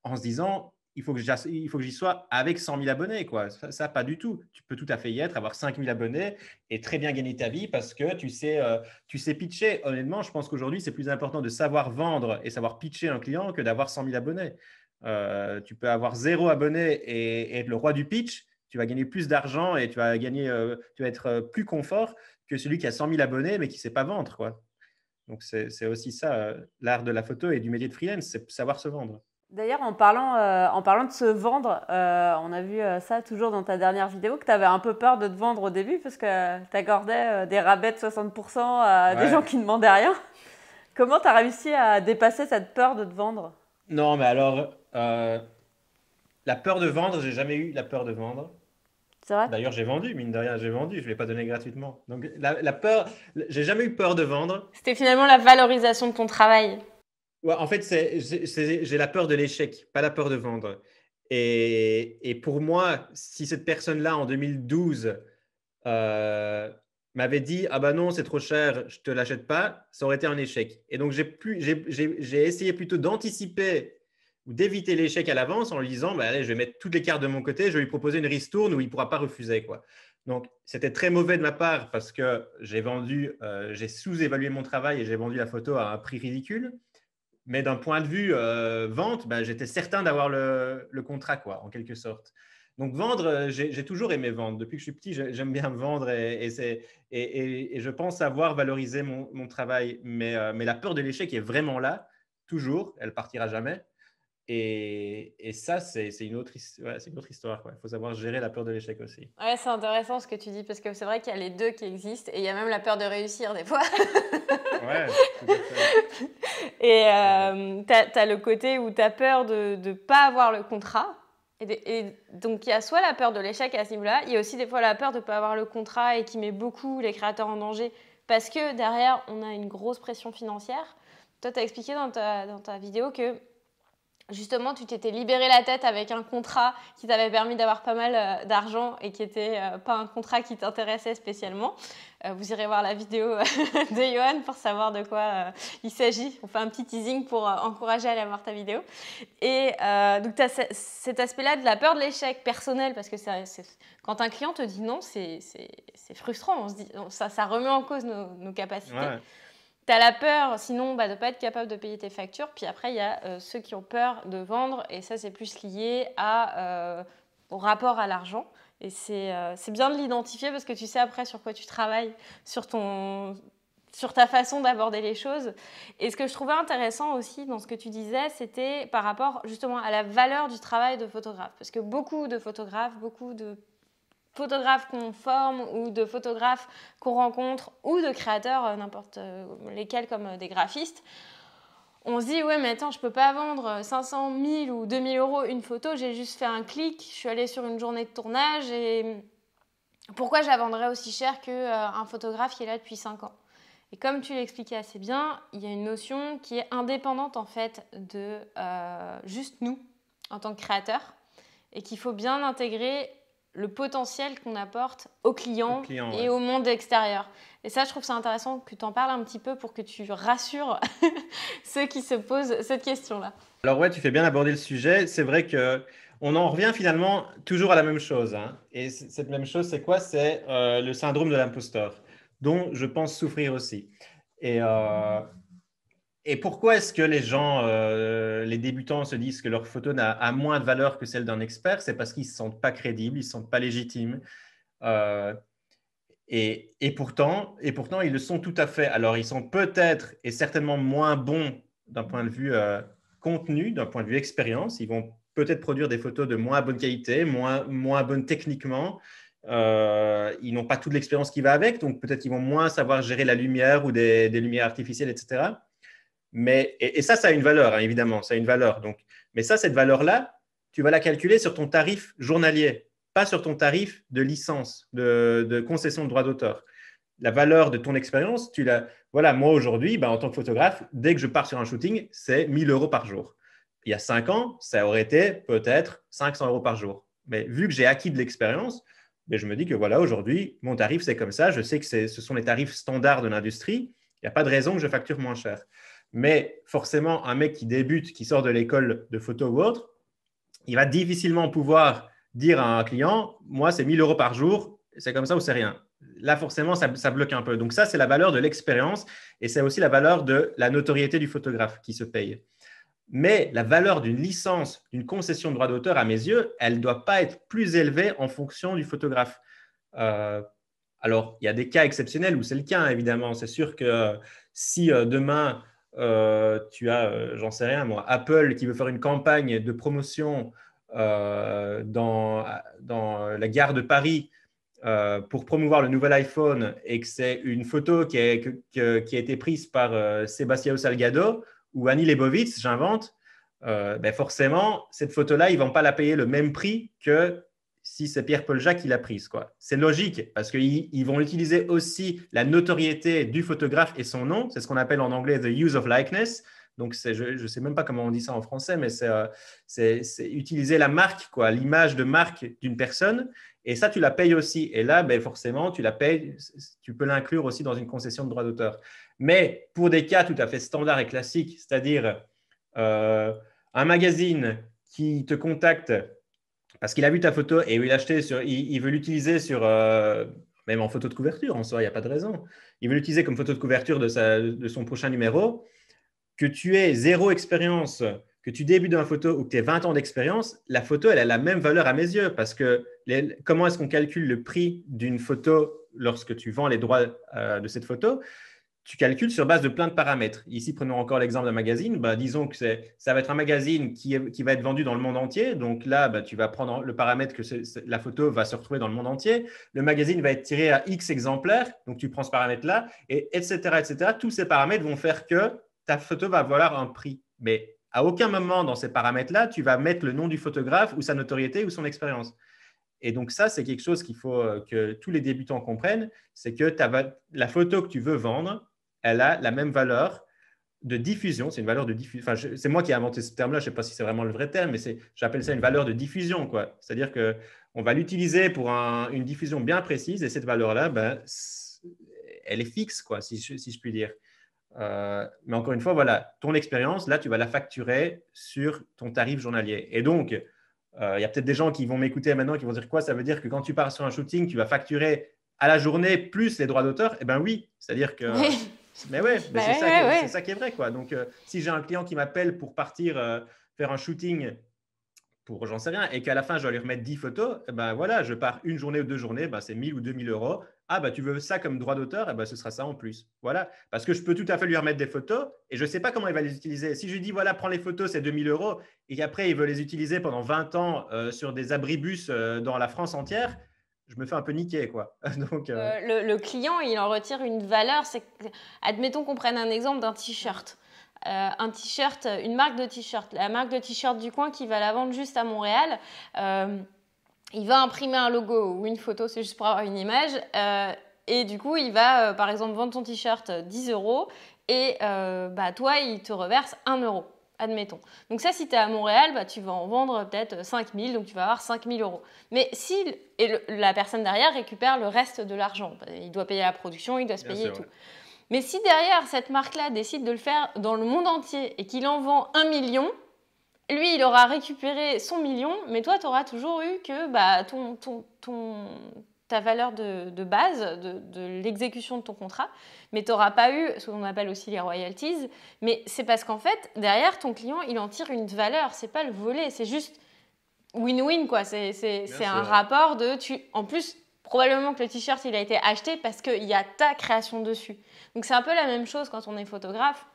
Speaker 3: en se disant il faut que j'y sois avec 100 000 abonnés. Quoi. Ça, pas du tout. Tu peux tout à fait y être, avoir 5 000 abonnés et très bien gagner ta vie parce que tu sais, euh, tu sais pitcher. Honnêtement, je pense qu'aujourd'hui, c'est plus important de savoir vendre et savoir pitcher un client que d'avoir 100 000 abonnés. Euh, tu peux avoir zéro abonné et, être le roi du pitch. Tu vas gagner plus d'argent et tu vas, gagner, euh, tu vas être plus confort que celui qui a 100 000 abonnés mais qui ne sait pas vendre. Quoi. Donc, c'est aussi ça, l'art de la photo et du métier de freelance, c'est savoir se vendre.
Speaker 1: D'ailleurs, en, parlant, euh, en parlant de se vendre, euh, on a vu euh, ça toujours dans ta dernière vidéo, que tu avais un peu peur de te vendre au début parce que tu accordais des rabais de 60% à des gens qui ne demandaient rien. Comment tu as réussi à dépasser cette peur de te vendre
Speaker 3: Non, mais alors, la peur de vendre, j'ai jamais eu la peur de vendre. C'est vrai D'ailleurs, j'ai vendu, mine de rien, j'ai vendu, je ne l'ai pas donné gratuitement. Donc, la, la peur, j'ai jamais eu peur de vendre.
Speaker 2: C'était finalement la valorisation de ton travail.
Speaker 3: En fait, j'ai la peur de l'échec, pas la peur de vendre. Et, pour moi, si cette personne-là, en 2012, euh, m'avait dit Ah bah ben non, c'est trop cher, je te l'achète pas, ça aurait été un échec. Et donc, j'ai essayé plutôt d'anticiper ou d'éviter l'échec à l'avance en lui disant bah, allez, je vais mettre toutes les cartes de mon côté, je vais lui proposer une ristourne où il ne pourra pas refuser. Quoi. Donc, c'était très mauvais de ma part parce que j'ai vendu, euh, j'ai sous-évalué mon travail et j'ai vendu la photo à un prix ridicule. Mais d'un point de vue euh, vente, ben, j'étais certain d'avoir le, contrat, quoi, en quelque sorte. Donc vendre, euh, j'ai toujours aimé vendre. Depuis que je suis petit, j'aime bien vendre et, je pense avoir valorisé mon, travail. Mais, euh, mais, la peur de l'échec est vraiment là, toujours, elle partira jamais. Et, ça, c'est une, autre, une autre histoire. Il faut savoir gérer la peur de l'échec aussi.
Speaker 2: Ouais, c'est intéressant ce que tu dis, parce que c'est vrai qu'il y a les deux qui existent, et il y a même la peur de réussir des fois.
Speaker 3: [laughs] ouais, [laughs]
Speaker 2: Et euh, tu as, le côté où tu as peur de ne pas avoir le contrat. Et, donc, il y a soit la peur de l'échec à ce niveau-là, il y a aussi des fois la peur de ne pas avoir le contrat et qui met beaucoup les créateurs en danger, parce que derrière, on a une grosse pression financière. Toi, tu as expliqué dans ta vidéo que justement, tu t'étais libéré la tête avec un contrat qui t'avait permis d'avoir pas mal euh, d'argent et qui n'était euh, pas un contrat qui t'intéressait spécialement. Euh, vous irez voir la vidéo [laughs] de Johan pour savoir de quoi il s'agit. On fait un petit teasing pour encourager à aller voir ta vidéo. Et donc, tu as cet aspect-là de la peur de l'échec personnel parce que quand un client te dit non, c'est frustrant. On se dit, ça, remet en cause nos, capacités tu as la peur, sinon, bah, de ne pas être capable de payer tes factures. Puis après, il y a euh, ceux qui ont peur de vendre, et ça, c'est plus lié à, euh, au rapport à l'argent. Et euh, c'est bien de l'identifier parce que tu sais après sur quoi tu travailles, sur, ton, sur ta façon d'aborder les choses. Et ce que je trouvais intéressant aussi dans ce que tu disais, c'était par rapport justement à la valeur du travail de photographe. Parce que beaucoup de photographes, beaucoup de photographes qu'on forme ou de photographes qu'on rencontre ou de créateurs, euh, n'importe euh, lesquels comme euh, des graphistes, on se dit ouais mais attends je peux pas vendre 500 1000 ou 2000 euros une photo, j'ai juste fait un clic, je suis allée sur une journée de tournage et pourquoi je la vendrais aussi cher qu'un photographe qui est là depuis 5 ans et comme tu l'expliquais assez bien, il y a une notion qui est indépendante en fait de juste nous en tant que créateurs et qu'il faut bien intégrer le potentiel qu'on apporte aux clients, et au monde extérieur. Et ça, je trouve ça intéressant que tu en parles un petit peu pour que tu rassures [laughs] ceux qui se posent cette question-là.
Speaker 3: Alors ouais, tu fais bien aborder le sujet. C'est vrai que on en revient finalement toujours à la même chose. Hein. Et cette même chose, c'est quoi C'est euh, le syndrome de l'imposteur, dont je pense souffrir aussi. Et euh, et pourquoi est-ce que les gens, euh, les débutants se disent que leur photo a, moins de valeur que celle d'un expert C'est parce qu'ils ne se sentent pas crédibles, ils ne se sentent pas légitimes. Euh, et, pourtant, et pourtant, ils le sont tout à fait. Alors, ils sont peut-être et certainement moins bons d'un point de vue euh, contenu, d'un point de vue expérience. Ils vont peut-être produire des photos de moins bonne qualité, moins, moins bonnes techniquement. ils n'ont pas toute l'expérience qui va avec, donc peut-être qu'ils vont moins savoir gérer la lumière ou des lumières artificielles, etc. Mais, et, ça, ça a une valeur, hein, évidemment, ça a une valeur. Donc, mais ça, cette valeur-là, tu vas la calculer sur ton tarif journalier, pas sur ton tarif de licence, de, concession de droit d'auteur. La valeur de ton expérience, tu la. Voilà, moi aujourd'hui, bah, en tant que photographe, dès que je pars sur un shooting, c'est 1000 euros par jour. Il y a 5 ans, ça aurait été peut-être 500 euros par jour. Mais vu que j'ai acquis de l'expérience, ben, je me dis que voilà, aujourd'hui, mon tarif, c'est comme ça. Je sais que ce sont les tarifs standards de l'industrie. Il n'y a pas de raison que je facture moins cher. Mais forcément, un mec qui débute, qui sort de l'école de photo ou autre, il va difficilement pouvoir dire à un client, moi, c'est 1000 euros par jour, c'est comme ça ou c'est rien. Là, forcément, ça, bloque un peu. Donc ça, c'est la valeur de l'expérience et c'est aussi la valeur de la notoriété du photographe qui se paye. Mais la valeur d'une licence, d'une concession de droit d'auteur, à mes yeux, elle ne doit pas être plus élevée en fonction du photographe. Euh, alors, il y a des cas exceptionnels où c'est le cas, évidemment. C'est sûr que euh, si euh, demain, euh, tu as, euh, j'en sais rien moi, Apple qui veut faire une campagne de promotion euh, dans, la gare de Paris pour promouvoir le nouvel iPhone et que c'est une photo qui, a été prise par Sébastien Salgado ou Annie Lebovitz, j'invente, ben forcément, cette photo-là, ils ne vont pas la payer le même prix que si c'est Pierre-Paul Jacques qui l'a prise. C'est logique, parce qu'ils vont utiliser aussi la notoriété du photographe et son nom. C'est ce qu'on appelle en anglais the use of likeness. Donc, je ne sais même pas comment on dit ça en français, mais euh, c'est, utiliser la marque, quoi, l'image de marque d'une personne. Et ça, tu la payes aussi. Et là, ben, forcément, tu la payes, tu peux l'inclure aussi dans une concession de droit d'auteur. Mais pour des cas tout à fait standards et classiques, c'est-à-dire euh, un magazine qui te contacte parce qu'il a vu ta photo et il, il, veut l'utiliser sur, euh, même en photo de couverture en soi, il n'y a pas de raison. Il veut l'utiliser comme photo de couverture de, sa, de son prochain numéro. Que tu aies zéro expérience, que tu débutes dans la photo ou que tu aies 20 ans d'expérience, la photo, elle a la même valeur à mes yeux parce que comment est-ce qu'on calcule le prix d'une photo lorsque tu vends les droits euh, de cette photo tu calcules sur base de plein de paramètres. Ici, prenons encore l'exemple d'un magazine. Bah, disons que ça va être un magazine qui, qui, va être vendu dans le monde entier. Donc là, bah, tu vas prendre le paramètre que la photo va se retrouver dans le monde entier. Le magazine va être tiré à X exemplaires. Donc tu prends ce paramètre-là, et etc., etc. Tous ces paramètres vont faire que ta photo va valoir un prix. Mais à aucun moment dans ces paramètres-là, tu vas mettre le nom du photographe ou sa notoriété ou son expérience. Et donc ça, c'est quelque chose qu'il faut euh, que tous les débutants comprennent, c'est que la photo que tu veux vendre, elle a la même valeur de diffusion, c'est une valeur de diffusion, enfin, c'est moi qui ai inventé ce terme-là, je ne sais pas si c'est vraiment le vrai terme, mais j'appelle ça une valeur de diffusion, C'est-à-dire qu'on va l'utiliser pour une diffusion bien précise, et cette valeur-là, ben, elle est fixe, quoi, si, je puis dire. Euh, mais encore une fois, voilà, ton expérience, là, tu vas la facturer sur ton tarif journalier. Et donc, euh, il y a peut-être des gens qui vont m'écouter maintenant, qui vont dire quoi Ça veut dire que quand tu pars sur un shooting, tu vas facturer à la journée plus les droits d'auteur Eh bien oui, c'est-à-dire que... Mais bah ouais, c'est, ça, qui est vrai. Quoi. Donc, euh, si j'ai un client qui m'appelle pour partir euh, faire un shooting pour j'en sais rien, et qu'à la fin, je dois lui remettre 10 photos, eh ben voilà, je pars une journée ou deux journées, bah, c'est 1000 ou 2000 euros. Ah, bah tu veux ça comme droit d'auteur, et eh ben ce sera ça en plus. Voilà, parce que je peux tout à fait lui remettre des photos et je ne sais pas comment il va les utiliser. Si je lui dis, voilà, prends les photos, c'est 2000 euros, et après, il veut les utiliser pendant 20 ans euh, sur des abribus dans la France entière, je me fais un peu niquer, quoi. [laughs] Donc, euh,
Speaker 2: euh, le, client, il en retire une valeur. admettons qu'on prenne un exemple d'un t-shirt. Euh, un t-shirt, une marque de t-shirt, la marque de t-shirt du coin qui va la vendre juste à Montréal. il va imprimer un logo ou une photo, c'est juste pour avoir une image. et du coup, il va, par exemple, vendre ton t-shirt 10 euros. Et bah, toi, il te reverse 1 euro admettons. Donc ça, si tu es à Montréal, bah, tu vas en vendre peut-être 000, donc tu vas avoir 000 euros. Mais si et la personne derrière récupère le reste de l'argent, bah, il doit payer la production, il doit se payer tout. Mais si derrière, cette marque-là décide de le faire dans le monde entier et qu'il en vend un million, lui, il aura récupéré son million, mais toi, tu auras toujours eu que bah, ton, ton, ta valeur de, base, de, l'exécution de ton contrat, mais tu n'auras pas eu ce qu'on appelle aussi les royalties. Mais c'est parce qu'en fait, derrière, ton client, il en tire une valeur. C'est pas le volet, c'est juste win-win, quoi. C'est, c'est un rapport de... tu En plus, probablement que le t-shirt, il a été acheté parce qu'il y a ta création dessus. Donc c'est un peu la même chose quand on est photographe.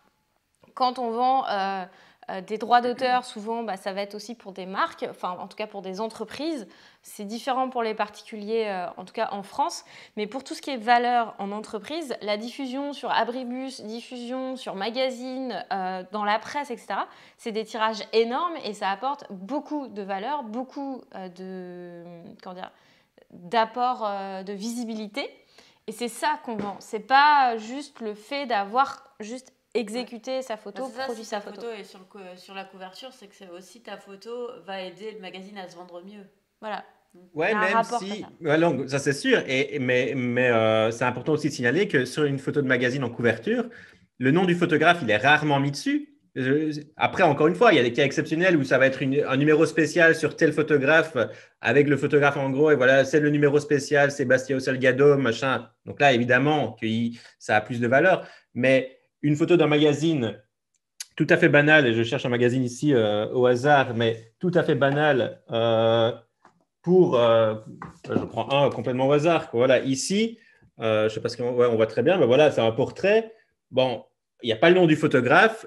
Speaker 2: Quand on vend... Euh, euh, des droits d'auteur, souvent, bah, ça va être aussi pour des marques, enfin en tout cas pour des entreprises. C'est différent pour les particuliers, euh, en tout cas en France. Mais pour tout ce qui est valeur en entreprise, la diffusion sur abribus, diffusion sur magazine, euh, dans la presse, etc., c'est des tirages énormes et ça apporte beaucoup de valeur, beaucoup de, d'apport de visibilité. Et c'est ça qu'on vend. C'est pas juste le fait d'avoir juste exécuter sa bah, photo, sa photo. Et
Speaker 1: sur, la couverture, c'est que c'est aussi ta photo va aider le magazine à se vendre mieux. Voilà. Ouais, même si.
Speaker 3: Ça, c'est sûr. Et, mais euh, c'est important aussi de signaler que sur une photo de magazine en couverture, le nom du photographe, il est rarement mis dessus. Après, encore une fois, il y a des cas exceptionnels où ça va être un numéro spécial sur tel photographe avec le photographe en gros, et voilà, c'est le numéro spécial, Sébastien Salgado, machin. Donc là, évidemment, ça a plus de valeur. Mais une photo d'un magazine tout à fait banal, et je cherche un magazine ici euh, au hasard, mais tout à fait banal euh, pour. Euh, je prends un complètement au hasard. Voilà, ici, je sais pas ce qu'on on voit très bien, mais voilà, c'est un portrait. Bon, il n'y a pas le nom du photographe.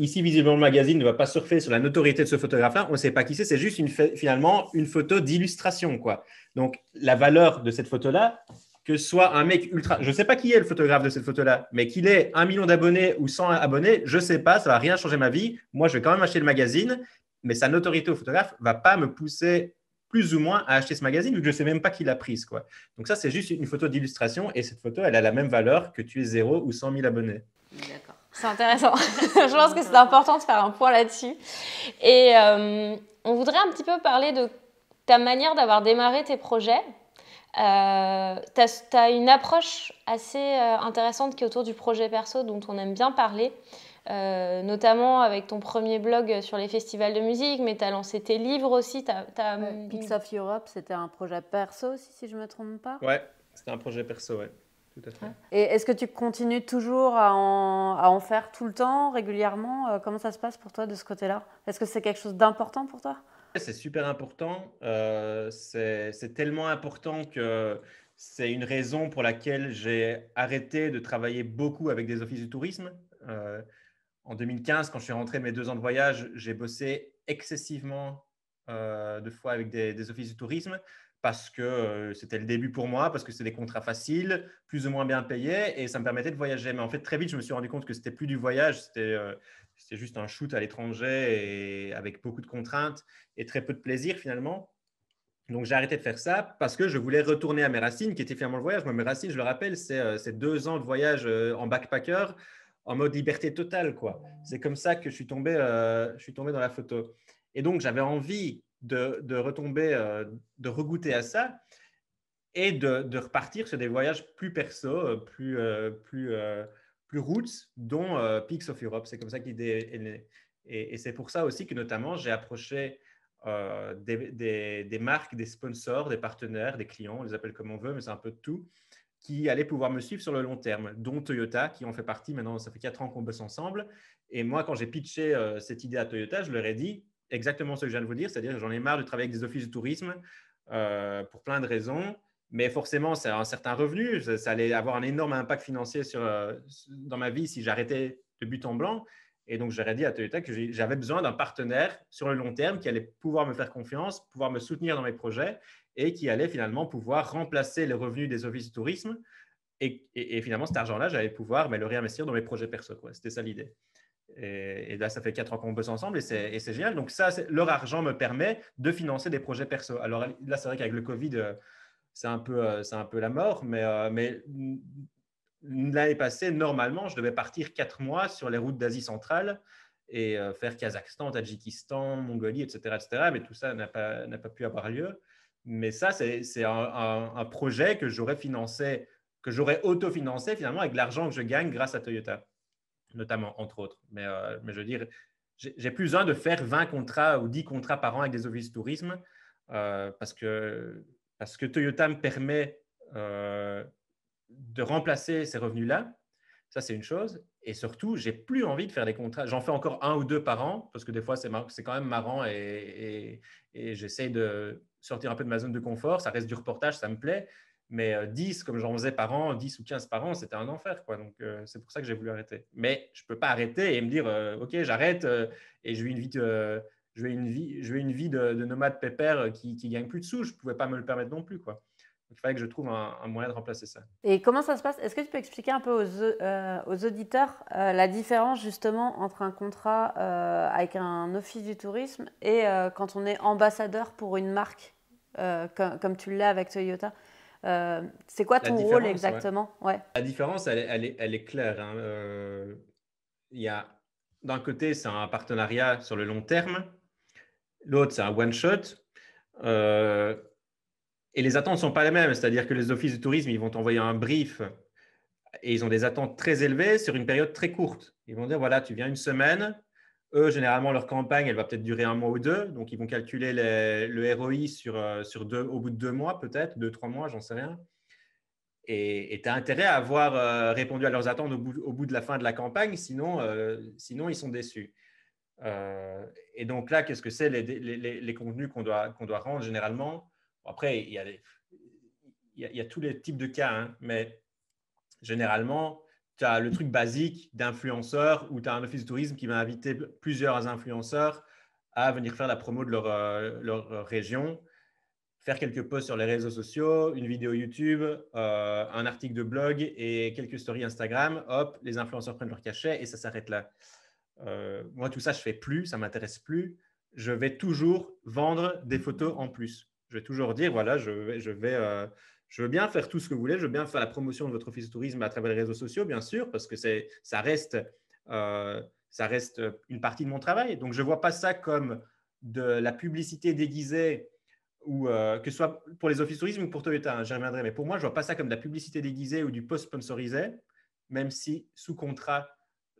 Speaker 3: ici, visiblement, le magazine ne va pas surfer sur la notoriété de ce photographe-là. On ne sait pas qui c'est. C'est juste finalement une photo d'illustration. quoi. Donc, la valeur de cette photo-là, que ce soit un mec ultra. Je ne sais pas qui est le photographe de cette photo-là, mais qu'il ait un million d'abonnés ou 100 abonnés, je ne sais pas, ça ne va rien changer ma vie. Moi, je vais quand même acheter le magazine, mais sa notoriété au photographe ne va pas me pousser plus ou moins à acheter ce magazine, vu que je ne sais même pas qui l'a prise. Quoi. Donc, ça, c'est juste une photo d'illustration et cette photo, elle a la même valeur que tu es 0 ou 100 000 abonnés.
Speaker 2: D'accord. C'est intéressant. [laughs] je pense que c'est important de faire un point là-dessus. Et euh, on voudrait un petit peu parler de ta manière d'avoir démarré tes projets euh, tu as, une approche assez euh, intéressante qui est autour du projet perso dont on aime bien parler, euh, notamment avec ton premier blog sur les festivals de musique, mais tu as lancé tes livres aussi. Pix of Europe, c'était un projet perso aussi, si je ne me trompe pas
Speaker 3: Ouais, c'était un projet perso, ouais. Tout à fait.
Speaker 2: Et est-ce
Speaker 1: que tu continues toujours à en, à en, faire tout le temps, régulièrement Comment ça se passe pour toi de ce côté-là Est-ce que c'est quelque chose d'important pour toi
Speaker 3: c'est super important. Euh, c'est tellement important que c'est une raison pour laquelle j'ai arrêté de travailler beaucoup avec des offices du tourisme. Euh, en 2015, quand je suis rentré mes deux ans de voyage, j'ai bossé excessivement euh, de fois avec des, des, offices du tourisme parce que euh, c'était le début pour moi, parce que c'est des contrats faciles, plus ou moins bien payés, et ça me permettait de voyager. Mais en fait, très vite, je me suis rendu compte que c'était plus du voyage, c'était c'est juste un shoot à l'étranger et avec beaucoup de contraintes et très peu de plaisir finalement. Donc j'ai arrêté de faire ça parce que je voulais retourner à mes racines, qui étaient finalement le voyage. Moi, mes racines, je le rappelle, c'est euh, deux ans de voyage euh, en backpacker, en mode liberté totale. quoi. C'est comme ça que je suis tombé, euh, je suis tombé dans la photo. Et donc j'avais envie de, retomber, de regoûter à ça et de, repartir sur des voyages plus perso, plus, plus plus roots, dont euh, Pix of Europe. C'est comme ça que est née. Et, c'est pour ça aussi que notamment j'ai approché euh, des, marques, des sponsors, des partenaires, des clients, on les appelle comme on veut, mais c'est un peu de tout, qui allaient pouvoir me suivre sur le long terme, dont Toyota, qui en fait partie maintenant, ça fait quatre ans qu'on bosse ensemble. Et moi, quand j'ai pitché euh, cette idée à Toyota, je leur ai dit exactement ce que je viens de vous dire, c'est-à-dire que j'en ai marre de travailler avec des offices de tourisme pour plein de raisons mais forcément, c'est un certain revenu. Ça, allait avoir un énorme impact financier euh, dans ma vie si j'arrêtais de but en blanc. Et donc, j'aurais dit à Toyota que j'avais besoin d'un partenaire sur le long terme qui allait pouvoir me faire confiance, pouvoir me soutenir dans mes projets et qui allait finalement pouvoir remplacer les revenus des offices de tourisme. Et, finalement, cet argent-là, j'allais pouvoir mais, le réinvestir dans mes projets perso. C'était ça l'idée. Et, là, ça fait quatre ans qu'on bosse ensemble et c'est génial. Donc, ça, leur argent me permet de financer des projets perso. Alors là, c'est vrai qu'avec le Covid, euh, c'est un, peu, euh, c'est un peu la mort, mais, euh, mais l'année passée, normalement, je devais partir quatre mois sur les routes d'Asie centrale et euh, faire Kazakhstan, Tadjikistan, Mongolie, etc. etc. mais tout ça n'a pas, n'a pas pu avoir lieu. Mais ça, c'est, un, projet que j'aurais financé, que j'aurais autofinancé finalement avec l'argent que je gagne grâce à Toyota, notamment, entre autres. Mais, mais je veux dire, j'ai, plus besoin de faire 20 contrats ou 10 contrats par an avec des offices de tourisme parce que parce que Toyota me permet euh, de remplacer ces revenus-là. Ça, c'est une chose. Et surtout, j'ai plus envie de faire des contrats. J'en fais encore un ou deux par an, parce que des fois, c'est, quand même marrant et, et, j'essaie de sortir un peu de ma zone de confort. Ça reste du reportage, ça me plaît. Mais 10, euh, comme j'en faisais par an, 10 ou 15 par an, c'était un enfer. Quoi. Donc, euh, c'est pour ça que j'ai voulu arrêter. Mais je ne peux pas arrêter et me dire, OK, j'arrête et je vis une vie je vais une vie, je vais une vie de, nomade pépère euh, qui, qui gagne plus de sous. Je ne pouvais pas me le permettre non plus. Quoi. il fallait que je trouve un, moyen de remplacer ça.
Speaker 1: Et comment ça se passe Est-ce que tu peux expliquer un peu aux, euh, aux auditeurs euh, la différence justement entre un contrat avec un office du tourisme et quand on est ambassadeur pour une marque comme, comme, tu l'as avec Toyota c'est quoi ton rôle exactement ouais. La différence, elle
Speaker 3: est, elle est, claire. Hein. il d'un côté, c'est un partenariat sur le long terme L'autre, c'est un one-shot. Euh, et les attentes ne sont pas les mêmes. C'est-à-dire que les offices de tourisme, ils vont t'envoyer un brief et ils ont des attentes très élevées sur une période très courte. Ils vont dire, voilà, tu viens une semaine. Eux, généralement, leur campagne, elle va peut-être durer un mois ou deux. Donc, ils vont calculer le ROI sur, euh, au bout de deux mois, peut-être, deux, trois mois, j'en sais rien. Et tu as intérêt à avoir euh, répondu à leurs attentes au bout, de la fin de la campagne, sinon, sinon ils sont déçus. Euh, et donc là, qu'est-ce que c'est les, les, les, contenus qu'on doit, doit rendre généralement Après, il y, a il, y a, tous les types de cas, hein, mais généralement, tu as le truc basique d'influenceur où tu as un office de tourisme qui va inviter plusieurs influenceurs à venir faire la promo de leur, euh, leur euh, région, faire quelques posts sur les réseaux sociaux, une vidéo YouTube, un article de blog et quelques stories Instagram. Hop, les influenceurs prennent leur cachet et ça s'arrête là. Euh, moi, tout ça, je fais plus, ça m'intéresse plus. Je vais toujours vendre des photos en plus. Je vais toujours dire, voilà, je je vais, euh, je veux bien faire tout ce que vous voulez, je veux bien faire la promotion de votre office de tourisme à travers les réseaux sociaux, bien sûr, parce que ça reste, euh, ça reste une partie de mon travail. Donc, je ne vois pas ça comme de la publicité déguisée ou que ce soit pour les offices de tourisme ou pour Toyota, hein, j'y reviendrai, mais pour moi, je ne vois pas ça comme de la publicité déguisée ou du post-sponsorisé, même si sous contrat,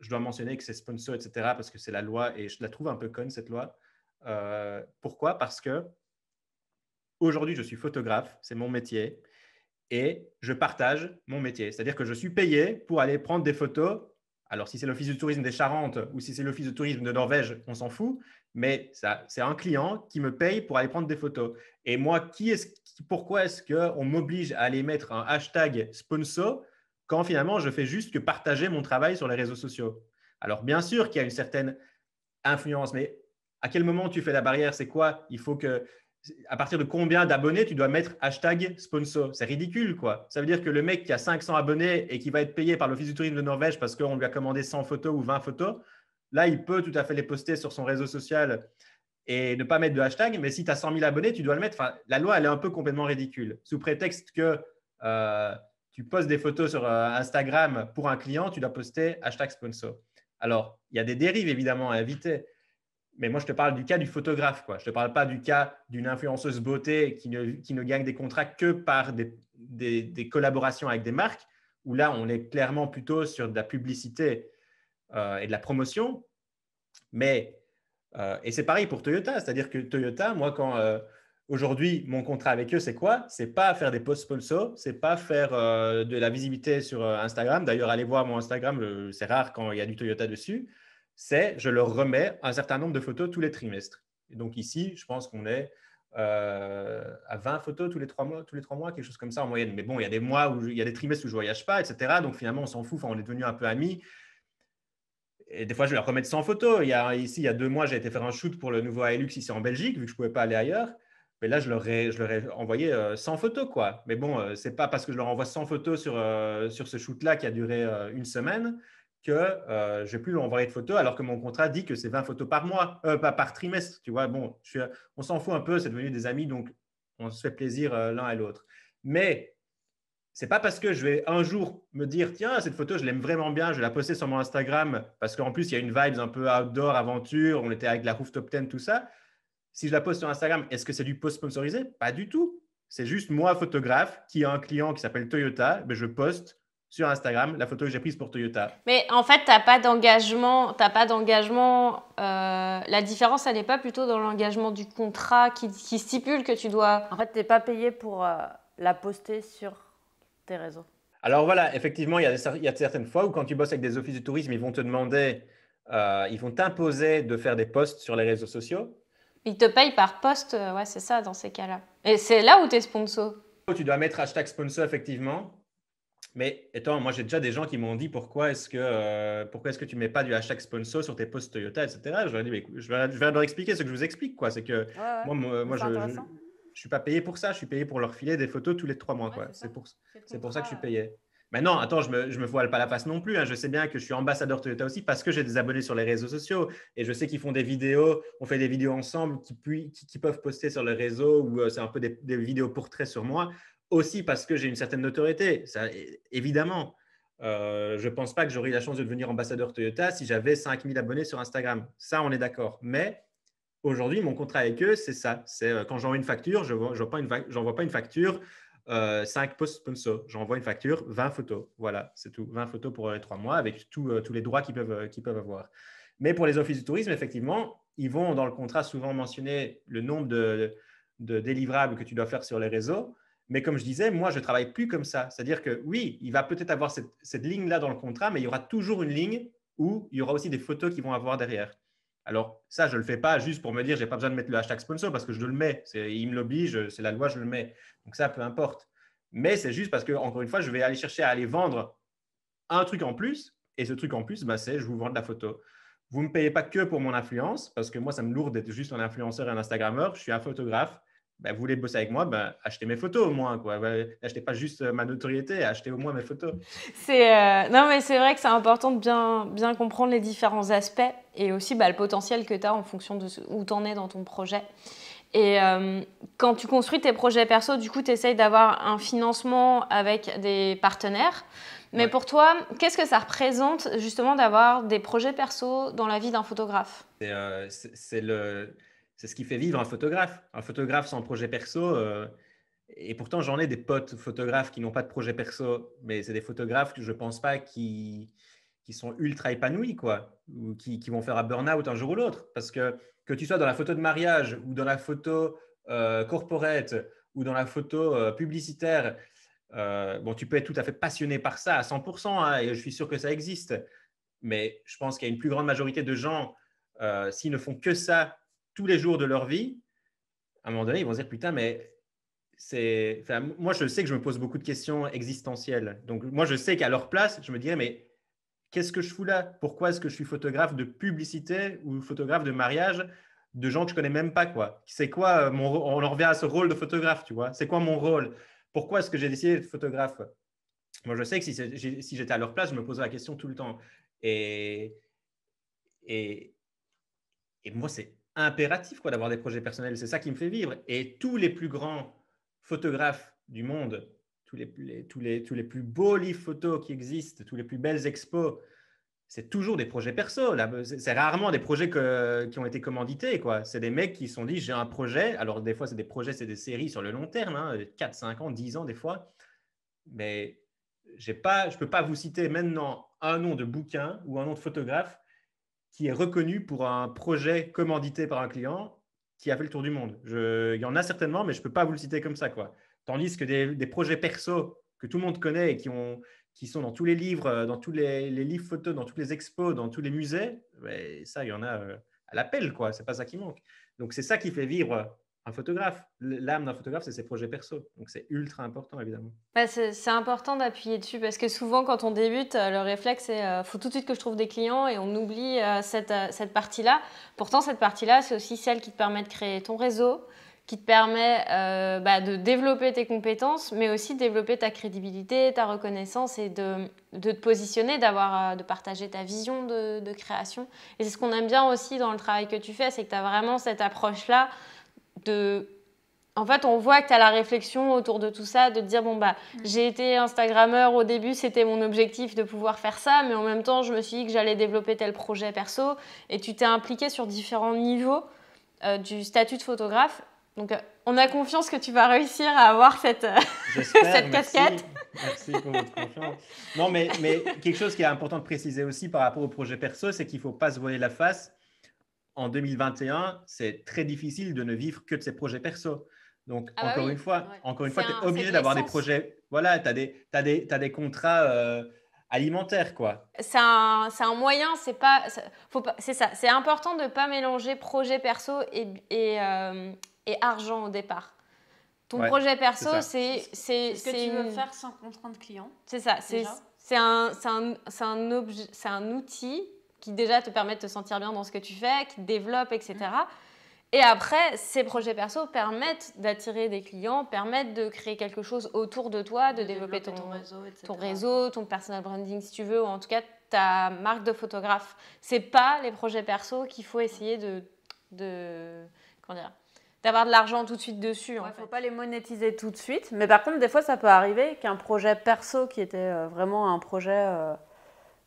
Speaker 3: je dois mentionner que c'est sponsor, etc., parce que c'est la loi et je la trouve un peu conne, cette loi. Euh, pourquoi Parce que aujourd'hui, je suis photographe, c'est mon métier, et je partage mon métier. C'est-à-dire que je suis payé pour aller prendre des photos. Alors, si c'est l'Office du tourisme des Charentes ou si c'est l'Office du tourisme de Norvège, on s'en fout, mais c'est un client qui me paye pour aller prendre des photos. Et moi, qui est -ce, pourquoi est-ce qu'on m'oblige à aller mettre un hashtag sponsor quand finalement je fais juste que partager mon travail sur les réseaux sociaux. Alors bien sûr qu'il y a une certaine influence, mais à quel moment tu fais la barrière C'est quoi Il faut que à partir de combien d'abonnés tu dois mettre hashtag sponsor C'est ridicule, quoi. Ça veut dire que le mec qui a 500 abonnés et qui va être payé par l'Office du tourisme de Norvège parce qu'on lui a commandé 100 photos ou 20 photos, là, il peut tout à fait les poster sur son réseau social et ne pas mettre de hashtag. Mais si tu as 100 000 abonnés, tu dois le mettre. Enfin, la loi, elle est un peu complètement ridicule. Sous prétexte que euh, tu postes des photos sur euh, Instagram pour un client, tu dois poster hashtag sponsor. Alors, il y a des dérives évidemment à éviter. Mais moi, je te parle du cas du photographe. Je ne te parle pas du cas d'une influenceuse beauté qui ne, gagne des contrats que par des, des, collaborations avec des marques, où là, on est clairement plutôt sur de la publicité euh, et de la promotion. Mais, euh, et c'est pareil pour Toyota. C'est-à-dire que Toyota, moi, quand, Aujourd'hui, mon contrat avec eux, c'est quoi C'est pas faire des posts sponsors, c'est pas faire euh, de la visibilité sur euh, Instagram. D'ailleurs, allez voir mon Instagram, c'est rare quand il y a du Toyota dessus. C'est je leur remets un certain nombre de photos tous les trimestres. donc ici, je pense qu'on est euh, à 20 photos tous les trois mois, tous les trois mois, quelque chose comme ça en moyenne. Mais bon, il y a des mois où je, il y a des trimestres où je voyage pas, etc. Donc finalement, on s'en fout. on est devenu un peu amis. Et des fois, je leur remets 100 photos. Il y a, ici, il y a deux mois, j'ai été faire un shoot pour le nouveau Hilux ici en Belgique, vu que je pouvais pas aller ailleurs. Mais là, je leur ai, envoyé 100 euh, photos, quoi. Mais bon, euh, ce n'est pas parce que je leur envoie 100 photos euh, sur, ce shoot-là qui a duré une semaine que je vais plus leur envoyer de photos, alors que mon contrat dit que c'est 20 photos par mois, pas par trimestre, tu vois. Bon, on s'en fout un peu, c'est devenu des amis, donc on se fait plaisir l'un à l'autre. Mais c'est pas parce que je vais un jour me dire tiens cette photo je l'aime vraiment bien je vais la poster sur mon Instagram parce qu'en plus il y a une vibe un peu outdoor aventure on était avec la rooftop 10 tout ça si je la poste sur Instagram, est-ce que c'est du post sponsorisé Pas du tout. C'est juste moi, photographe, qui a un client qui s'appelle Toyota, ben, je poste sur Instagram la photo que j'ai prise pour Toyota.
Speaker 2: Mais en fait, tu n'as pas d'engagement. T'as pas d'engagement. Euh, la différence, elle n'est pas plutôt dans l'engagement du contrat qui, stipule que tu dois. En fait, tu n'es pas payé pour euh, la poster sur tes réseaux.
Speaker 3: Alors voilà, effectivement, il y, a certaines fois où quand tu bosses avec des offices de tourisme, ils vont te demander, euh, ils vont t'imposer de faire des posts sur les réseaux sociaux.
Speaker 2: Ils te payent par poste, euh, ouais, c'est ça dans ces cas-là. Et c'est là où tu es
Speaker 3: sponsor. Tu dois mettre hashtag sponsor, effectivement. Mais étant moi j'ai déjà des gens qui m'ont dit pourquoi est-ce que tu euh, pourquoi est que tu mets pas du hashtag sponsor sur tes posts Toyota, etc. Je leur ai dit, je, vais, je, leur expliquer ce que je vous explique, quoi. C'est que moi, je, ne suis pas payé pour ça, je suis payé pour leur filer des photos tous les trois mois, C'est pour pour ça que je suis euh. payé non, attends, je me, je me voile pas la face non plus. Hein. Je sais bien que je suis ambassadeur Toyota aussi parce que j'ai des abonnés sur les réseaux sociaux et je sais qu'ils font des vidéos, on fait des vidéos ensemble qui, peuvent poster sur le réseau ou euh, c'est un peu des, vidéos portraits sur moi aussi parce que j'ai une certaine notoriété, évidemment. Euh, je ne pense pas que j'aurais la chance de devenir ambassadeur Toyota si j'avais 5000 abonnés sur Instagram. Ça, on est d'accord. Mais aujourd'hui, mon contrat avec eux, c'est ça. C'est euh, quand j'envoie une facture, je n'envoie pas une facture euh, cinq 5 posts sponsor J'envoie une facture, 20 photos. Voilà, c'est tout. 20 photos pour les euh, 3 mois avec euh, tous les droits qu'ils peuvent, peuvent avoir. Mais pour les offices de tourisme, effectivement, ils vont dans le contrat souvent mentionner le nombre de, délivrables que tu dois faire sur les réseaux. Mais comme je disais, moi, je ne travaille plus comme ça. C'est-à-dire que oui, il va peut-être avoir cette, cette ligne-là dans le contrat, mais il y aura toujours une ligne où il y aura aussi des photos qui vont avoir derrière. Alors, ça, je ne le fais pas juste pour me dire, n'ai pas besoin de mettre le hashtag sponsor parce que je le mets. Il me l'oblige, c'est la loi, je le mets. Donc, ça, peu importe. Mais c'est juste parce que, encore une fois, je vais aller chercher à aller vendre un truc en plus. Et ce truc en plus, bah, c'est je vous vends de la photo. Vous ne me payez pas que pour mon influence parce que moi, ça me lourde d'être juste un influenceur et un Instagrammeur. Je suis un photographe. Bah, vous voulez bosser avec moi, ben, achetez mes photos au moins. Quoi. Bah, pas juste euh, ma notoriété, achetez au moins mes photos.
Speaker 2: C'est euh, Non, mais c'est vrai que c'est important de bien, bien comprendre les différents aspects et aussi le potentiel que tu as en fonction de où tu en es dans ton projet. Et euh, quand tu construis tes projets perso, du coup, tu essayes d'avoir un financement avec des partenaires. Mais pour toi, qu'est-ce que ça représente justement d'avoir des projets perso dans la vie d'un photographe
Speaker 3: C'est le c'est ce qui fait vivre un photographe. Un photographe sans projet perso, euh, et pourtant j'en ai des potes photographes qui n'ont pas de projet perso, mais c'est des photographes que je ne pense pas qui, sont ultra épanouis, quoi, ou qui, vont faire un burn-out un jour ou l'autre. Parce que que tu sois dans la photo de mariage ou dans la photo euh, corporate ou dans la photo euh, publicitaire, euh, bon, tu peux être tout à fait passionné par ça à 100%, hein, et je suis sûr que ça existe. Mais je pense qu'il y a une plus grande majorité de gens, s'ils ne font que ça tous les jours de leur vie, à un moment donné, ils vont se dire putain, mais c'est. moi, je sais que je me pose beaucoup de questions existentielles. Donc, moi, je sais qu'à leur place, je me dirais, mais qu'est-ce que je fous là Pourquoi est-ce que je suis photographe de publicité ou photographe de mariage de gens que je connais même pas quoi C'est quoi euh, mon on en revient à ce rôle de photographe, tu vois C'est quoi mon rôle Pourquoi est-ce que j'ai décidé d'être photographe Moi, je sais que si, si j'étais à leur place, je me poserais la question tout le temps. Et et, et moi, c'est impératif quoi d'avoir des projets personnels. C'est ça qui me fait vivre. Et tous les plus grands photographes du monde, tous les, tous les, tous les plus beaux livres photos qui existent, tous les plus belles expos, c'est toujours des projets perso. C'est rarement des projets qui ont été commandités. quoi. C'est des mecs qui se sont dit j'ai un projet. Alors, des fois, c'est des projets, c'est des séries sur le long terme, 4, hein, 5 ans, 10 ans, des fois. Mais pas, je ne peux pas vous citer maintenant un nom de bouquin ou un nom de photographe qui est reconnu pour un projet commandité par un client qui a fait le tour du monde. Je, il y en a certainement, mais je ne peux pas vous le citer comme ça. Quoi. Tandis que des, projets perso que tout le monde connaît et qui, ont, qui sont dans tous les livres, euh, dans tous les, livres photos, dans toutes les expos, dans tous les musées, ben, ça, il y en a euh, à l'appel. Ce n'est pas ça qui manque. Donc, c'est ça qui fait vivre un photographe. L'âme d'un photographe, c'est ses projets perso. Donc c'est ultra important, évidemment.
Speaker 2: Bah, c'est important d'appuyer dessus parce que souvent, quand on débute, euh, le réflexe, c'est euh, faut tout de suite que je trouve des clients et on oublie euh, cette, partie-là. Pourtant, cette partie-là, c'est aussi celle qui te permet de créer ton réseau, qui te permet bah, de développer tes compétences, mais aussi de développer ta crédibilité, ta reconnaissance et de, te positionner, d'avoir, de partager ta vision de, de création. Et c'est ce qu'on aime bien aussi dans le travail que tu fais, c'est que tu as vraiment cette approche-là de en fait, on voit que tu as la réflexion autour de tout ça, de te dire, bon, bah, j'ai été Instagrammeur au début, c'était mon objectif de pouvoir faire ça, mais en même temps, je me suis dit que j'allais développer tel projet perso, et tu t'es impliqué sur différents niveaux euh, du statut de photographe. Donc, euh, on a confiance que tu vas réussir à avoir cette, euh, [laughs] cette merci.
Speaker 3: pour votre confiance. Non, mais, mais quelque chose qui est important de préciser aussi par rapport au projet perso, c'est qu'il ne faut pas se voiler la face en 2021, c'est très difficile de ne vivre que de ses projets perso. Donc, ah bah encore, une fois, encore une fois, tu es obligé d'avoir des projets. Voilà, tu as, des, as des, des contrats euh, alimentaires, quoi.
Speaker 2: C'est un, un, moyen, c'est pas. C'est ça, c'est important de ne pas mélanger projet perso et, et, euh, argent au départ. Ton projet perso, c'est. C'est ce que tu veux faire
Speaker 1: sans contrainte client. C'est ça, c'est
Speaker 2: un, un, un, un outil qui déjà te permettent de te sentir bien dans ce que tu fais, qui te développent, etc. Mm. Et après, ces projets perso permettent d'attirer des clients, permettent de créer quelque chose autour de toi, de, développer, ton, réseau, ton réseau, ton personal branding si tu veux, ou en tout cas ta marque de photographe. C'est pas les projets perso qu'il faut essayer de, de comment dire, d'avoir de l'argent tout de suite dessus. Il ne faut pas les monétiser tout de
Speaker 1: suite, mais par contre, des fois, ça peut arriver qu'un projet perso qui était euh, vraiment un projet euh,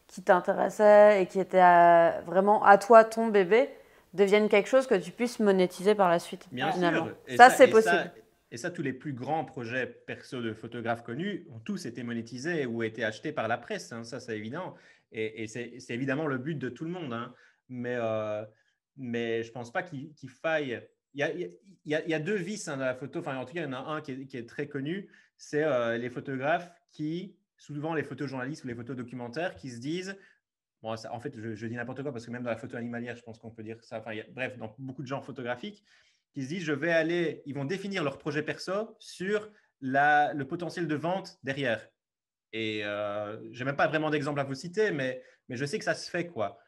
Speaker 1: qui t'intéressait et qui était euh, vraiment à toi, ton bébé, devienne quelque chose que tu puisses monétiser par la suite. Bien finalement. sûr. ça, c'est possible.
Speaker 3: et ça, tous les plus grands projets perso de photographes connus ont tous été monétisés ou été achetés par la presse. Hein. ça, c'est évident. Et, c'est évidemment le but de tout le monde. Hein. Mais, euh, mais je ne pense pas qu'il faille. Il y, a, deux vices hein, dans la photo. en tout cas, il y en a un qui est, très connu. C'est euh, les photographes qui souvent les photojournalistes ou les photos documentaires qui se disent moi en fait, je, dis n'importe quoi parce que même dans la photo animalière, je pense qu'on peut dire ça. Enfin, bref, dans beaucoup de gens photographiques, qui se disent je vais aller, ils vont définir leur projet perso sur la, le potentiel de vente derrière. Et euh, je n'ai même pas vraiment d'exemple à vous citer, mais, mais je sais que ça se fait quoi.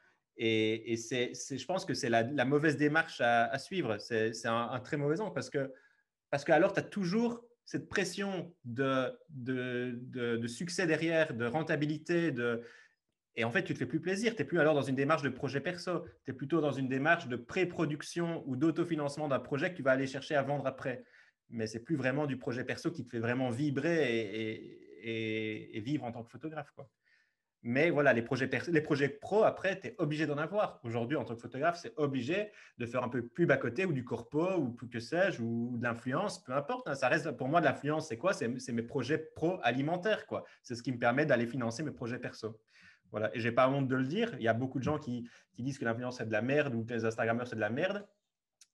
Speaker 3: Et, je pense que c'est la, mauvaise démarche à, suivre. C'est, un, un, très mauvais angle parce que, parce que alors tu as toujours cette pression de, de, succès derrière, de rentabilité, de, et en fait, tu te fais plus plaisir. Tu n'es plus alors dans une démarche de projet perso. Tu es plutôt dans une démarche de pré-production ou d'autofinancement d'un projet que tu vas aller chercher à vendre après. Mais c'est plus vraiment du projet perso qui te fait vraiment vibrer et, et vivre en tant que photographe. Quoi. Mais voilà, les projets, les projets pro, après, tu es obligé d'en avoir. Aujourd'hui, en tant que photographe, c'est obligé de faire un peu pub à côté ou du corpo ou plus que sais-je ou de l'influence, peu importe. Hein. ça reste pour moi de l'influence. C'est quoi C'est mes projets pro alimentaires. quoi. C'est ce qui me permet d'aller financer mes projets perso. Voilà. Et j'ai pas honte de le dire. Il y a beaucoup de gens qui, disent que l'influence c'est de la merde ou que les Instagrammeurs c'est de la merde.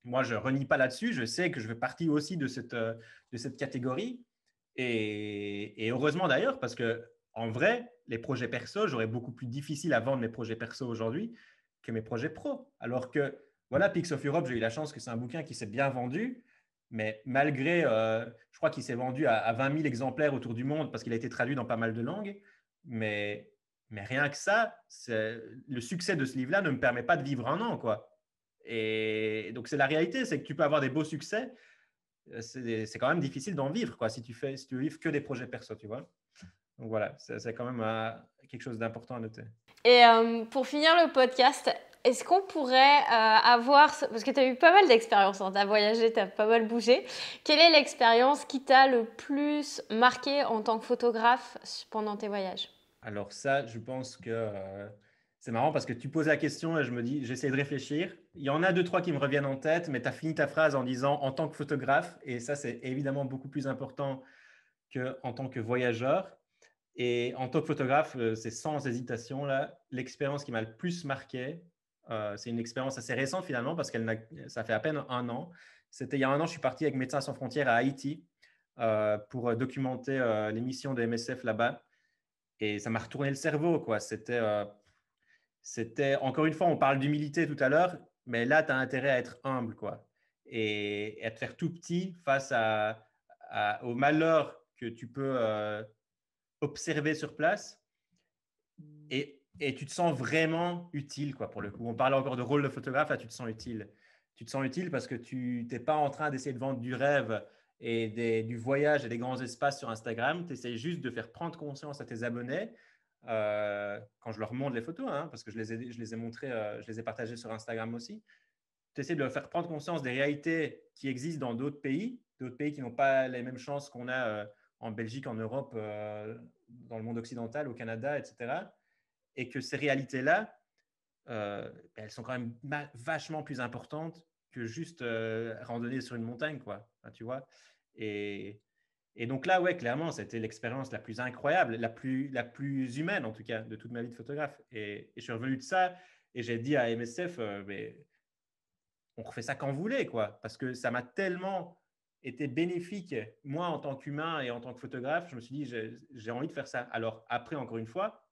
Speaker 3: Moi, je renie pas là-dessus. Je sais que je fais partie aussi de cette, euh, de cette catégorie. et heureusement d'ailleurs, parce que en vrai, les projets perso, j'aurais beaucoup plus difficile à vendre mes projets perso aujourd'hui que mes projets pro. Alors que, voilà, Pix of Europe, j'ai eu la chance que c'est un bouquin qui s'est bien vendu, mais malgré, euh, je crois qu'il s'est vendu à, 20 000 exemplaires autour du monde parce qu'il a été traduit dans pas mal de langues, mais, mais rien que ça, le succès de ce livre-là ne me permet pas de vivre un an, quoi. Et donc, c'est la réalité, c'est que tu peux avoir des beaux succès, euh, c'est quand même difficile d'en vivre, quoi, si tu, fais, si tu veux que des projets perso, tu vois. Donc voilà, c'est quand même euh, quelque chose d'important à noter.
Speaker 2: Et euh, pour finir le podcast, est-ce qu'on pourrait euh, avoir, parce que tu as eu pas mal d'expériences, hein, tu as voyagé, tu as pas mal bougé, quelle est l'expérience qui t'a le plus marqué en tant que photographe pendant tes voyages
Speaker 3: Alors ça, je pense que c'est marrant parce que tu poses la question et je me dis, j'essaie de réfléchir. Il y en a deux, trois qui me reviennent en tête, mais tu as fini ta phrase en disant en tant que photographe, et ça c'est évidemment beaucoup plus important qu'en tant que voyageur. Et en tant que photographe, euh, c'est sans hésitation là l'expérience qui m'a le plus marqué. Euh, c'est une expérience assez récente finalement parce qu'elle ça fait à peine un an. C'était il y a un an, je suis parti avec Médecins sans frontières à Haïti euh, pour documenter les l'émission de MSF là-bas. Et ça m'a retourné le cerveau quoi. C'était c'était encore une fois, on parle d'humilité tout à l'heure, mais là tu as intérêt à être humble quoi et à te faire tout petit face au malheur que tu peux observé sur place et, tu te sens vraiment utile, quoi, pour le coup. On parle encore de rôle de photographe, là, tu te sens utile. Tu te sens utile parce que tu n'es pas en train d'essayer de vendre du rêve et du voyage et des grands espaces sur Instagram. Tu essaies juste de faire prendre conscience à tes abonnés euh, quand je leur montre les photos, hein, parce que je les ai, je les ai montrées, euh, je les ai partagées sur Instagram aussi. Tu essaies de faire prendre conscience des réalités qui existent dans d'autres pays, d'autres pays qui n'ont pas les mêmes chances qu'on a. Euh, en Belgique, en Europe, euh, dans le monde occidental, au Canada, etc. Et que ces réalités-là, euh, ben, elles sont quand même vachement plus importantes que juste euh, randonner sur une montagne, quoi. Hein, tu vois et, donc là, ouais, clairement, c'était l'expérience la plus incroyable, la plus, la plus humaine, en tout cas, de toute ma vie de photographe. Et, et je suis revenu de ça et j'ai dit à MSF, mais on refait ça quand vous voulez, quoi. Parce que ça m'a tellement était bénéfique, moi en tant qu'humain et en tant que photographe, je me suis dit, j'ai envie de faire ça. Alors après, encore une fois,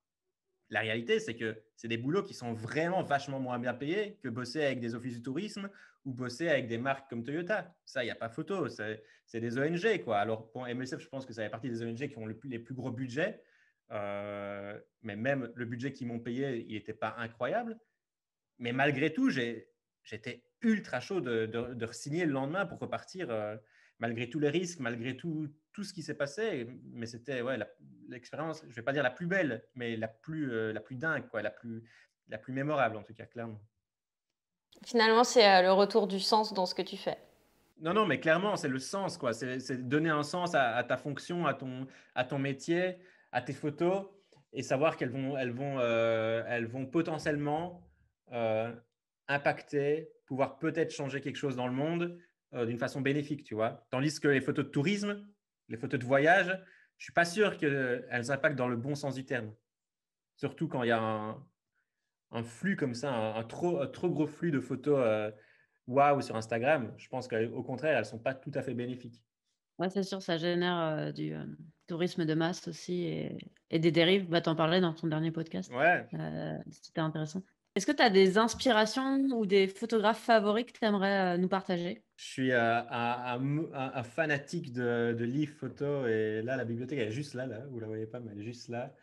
Speaker 3: la réalité, c'est que c'est des boulots qui sont vraiment vachement moins bien payés que bosser avec des offices du tourisme ou bosser avec des marques comme Toyota. Ça, il n'y a pas photo, c'est des ONG. Quoi. Alors pour MSF, je pense que ça fait partie des ONG qui ont les plus gros budgets. Euh, mais même le budget qu'ils m'ont payé, il n'était pas incroyable. Mais malgré tout, j'étais ultra chaud de, de, signer le lendemain pour repartir. Euh, malgré tous les risques, malgré tout, tout ce qui s'est passé. Mais c'était ouais, l'expérience, je ne vais pas dire la plus belle, mais la plus, euh, la plus dingue, quoi, la, plus, la plus mémorable en tout cas, clairement.
Speaker 2: Finalement, c'est euh, le retour du sens dans ce que tu fais.
Speaker 3: Non, non, mais clairement, c'est le sens, quoi. C'est donner un sens à, ta fonction, à ton, à ton métier, à tes photos, et savoir qu'elles vont, elles vont, euh, elles vont potentiellement impacter, pouvoir peut-être changer quelque chose dans le monde, euh, d'une façon bénéfique, tu vois. Tandis que les photos de tourisme, les photos de voyage, je suis pas sûr qu'elles impactent dans le bon sens du terme. Surtout quand il y a un, flux comme ça, un, trop, trop, gros flux de photos euh, waouh sur Instagram, je pense qu'au contraire, elles sont pas tout à fait bénéfiques. Ouais, c'est sûr, ça génère
Speaker 1: euh, du tourisme de masse aussi et, des dérives. Bah, tu en parlais dans ton dernier podcast. Ouais. C'était intéressant. Est-ce que tu as des inspirations ou des photographes favoris que tu aimerais euh, nous partager
Speaker 3: Je suis euh, un, fanatique de, de livres photos et là, la bibliothèque, elle est juste là, là. Vous la voyez pas, mais elle est juste là.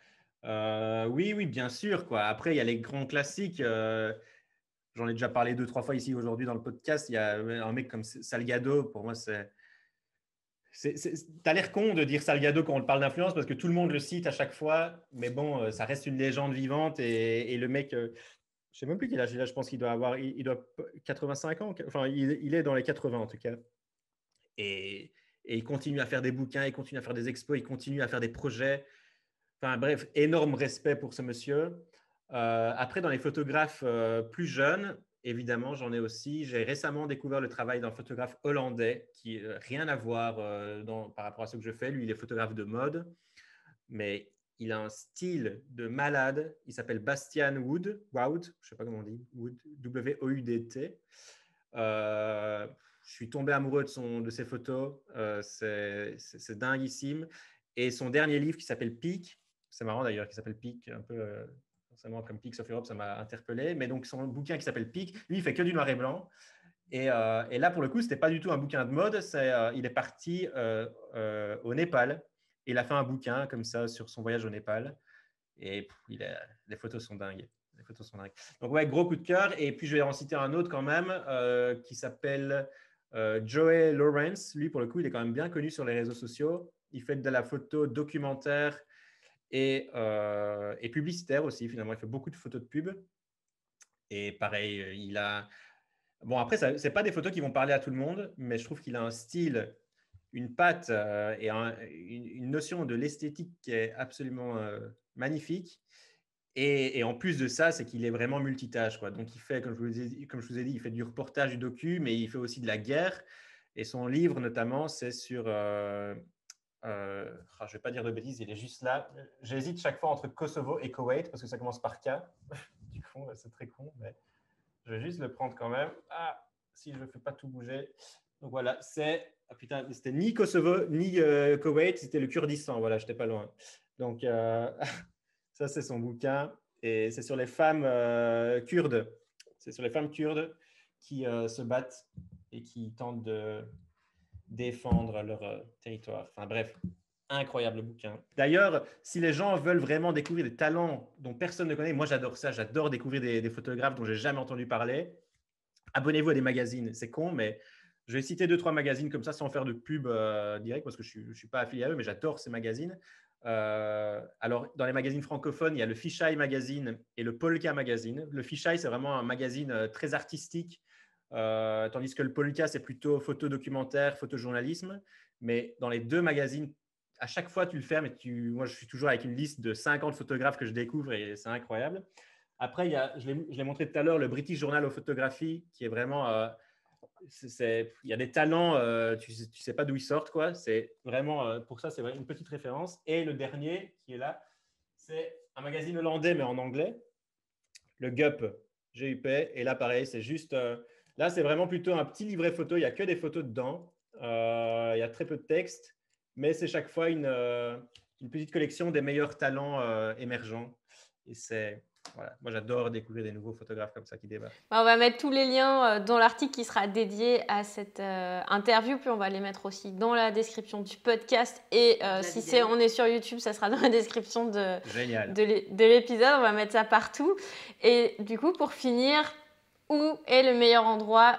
Speaker 3: Euh, oui, oui, bien sûr. Quoi. Après, il y a les grands classiques. J'en ai déjà parlé deux, trois fois ici aujourd'hui dans le podcast. Il y a un mec comme Salgado, pour moi, c'est. as l'air con de dire Salgado quand on parle d'influence parce que tout le monde le cite à chaque fois, mais bon, ça reste une légende vivante et, et le mec, je sais même plus quel âge il a, je pense qu'il doit avoir il, doit 85 ans, enfin il, est dans les 80 en tout cas. Et, il continue à faire des bouquins, il continue à faire des expos, il continue à faire des projets. Enfin bref, énorme respect pour ce monsieur. Euh, après, dans les photographes euh, plus jeunes, évidemment, j'en ai aussi. J'ai récemment découvert le travail d'un photographe hollandais qui n'a euh, rien à voir dans, par rapport à ce que je fais. Lui, il est photographe de mode, mais il a un style de malade. Il s'appelle Bastian Wood. je sais pas comment on dit. Wood, W-O-U-D-T. Euh, je suis tombé amoureux de, son, de ses photos. Euh, c'est dinguissime. Et son dernier livre qui s'appelle Peak, c'est marrant d'ailleurs, qui s'appelle Peak, un peu euh, forcément comme Peaks of Europe, ça m'a interpellé. Mais donc son bouquin qui s'appelle Peak, lui, il fait que du noir et blanc. Et, là, pour le coup, ce n'était pas du tout un bouquin de mode. il est parti au Népal il a fait un bouquin comme ça sur son voyage au Népal. Et les photos sont dingues. Les photos sont dingues. Donc ouais, gros coup de cœur. Et puis je vais en citer un autre quand même euh, qui s'appelle euh, Joey Lawrence. Lui, pour le coup, il est quand même bien connu sur les réseaux sociaux. Il fait de la photo documentaire et, euh, publicitaire aussi. Finalement, il fait beaucoup de photos de pub. Et pareil, euh, il a Bon, après, ce sont pas des photos qui vont parler à tout le monde, mais je trouve qu'il a un style une patte euh, et une, notion de l'esthétique qui est absolument euh, magnifique. Et, en plus de ça, c'est qu'il est vraiment multitâche. Quoi. Donc, il fait, comme je, vous ai, comme je vous ai dit, il fait du reportage, du docu, mais il fait aussi de la guerre. Et son livre, notamment, c'est sur. Euh, ah, je ne vais pas dire de bêtises, il est juste là. J'hésite chaque fois entre Kosovo et Koweït parce que ça commence par K. [laughs] du coup, c'est très con, mais je vais juste le prendre quand même. Ah, si je ne fais pas tout bouger. Donc voilà, c'est. Ah putain, c'était ni Kosovo, ni Kuwait, euh, Koweït, c'était le Kurdistan. Voilà, j'étais pas loin. Donc, euh, [laughs] ça, c'est son bouquin. Et c'est sur les femmes euh, kurdes. C'est sur les femmes kurdes qui se battent et qui tentent de défendre leur territoire. Enfin, bref, incroyable bouquin. D'ailleurs, si les gens veulent vraiment découvrir des talents dont personne ne connaît, moi j'adore ça, j'adore découvrir des, des photographes dont j'ai jamais entendu parler. Abonnez-vous à des magazines, c'est con, mais je vais citer deux, trois magazines comme ça sans faire de pub euh, direct parce que je ne suis pas affilié à eux, mais j'adore ces magazines. Euh, alors, dans les magazines francophones, il y a le Fisheye Magazine et le Polka Magazine. Le Fisheye, c'est vraiment un magazine euh, très artistique, tandis que le Polka, c'est plutôt photo-documentaire, photojournalisme. Mais dans les deux magazines, à chaque fois, tu le fermes, et moi, je suis toujours avec une liste de 50 photographes que je découvre et c'est incroyable. Après, il y a, je l'ai montré tout à l'heure, le British Journal of Photography, qui est vraiment il y a des talents, euh, tu ne sais, pas d'où ils sortent. quoi. C'est vraiment, euh, pour ça, c'est une petite référence. Et le dernier qui est là, c'est un magazine hollandais, mais en anglais, le GUP, GUP. Et là, pareil, c'est juste, euh, là, c'est vraiment plutôt un petit livret photo. Il n'y a que des photos dedans. il y a très peu de texte, mais c'est chaque fois une, une, petite collection des meilleurs talents émergents. Et c'est moi, j'adore découvrir des nouveaux photographes comme ça qui débarquent.
Speaker 2: Bah, on va mettre tous les liens euh, dans l'article qui sera dédié à cette euh, interview, puis on va les mettre aussi dans la description du podcast. Et euh, si c'est, on est sur YouTube, ça sera dans la description de, de l'épisode. On va mettre ça partout. Et du coup, pour finir, où est le meilleur endroit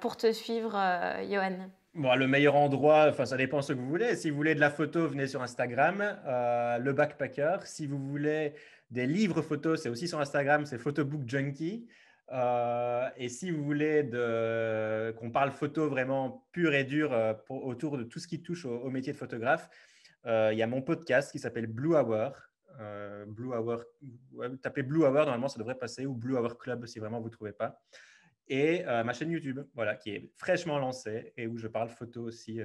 Speaker 2: pour te suivre, Johan
Speaker 3: Bon, le meilleur endroit, enfin, ça dépend ce que vous voulez. Si vous voulez de la photo, venez sur Instagram, le backpacker. Si vous voulez des livres photos, c'est aussi sur Instagram, c'est Photobook Junkie. Euh, et si vous voulez qu'on parle photo vraiment pure et dure euh, autour de tout ce qui touche au, métier de photographe, euh, il y a mon podcast qui s'appelle Blue Hour. Blue Hour, tapez Blue Hour, normalement ça devrait passer, ou Blue Hour Club si vraiment vous ne trouvez pas et ma chaîne YouTube, voilà, qui est fraîchement lancée et où je parle photo aussi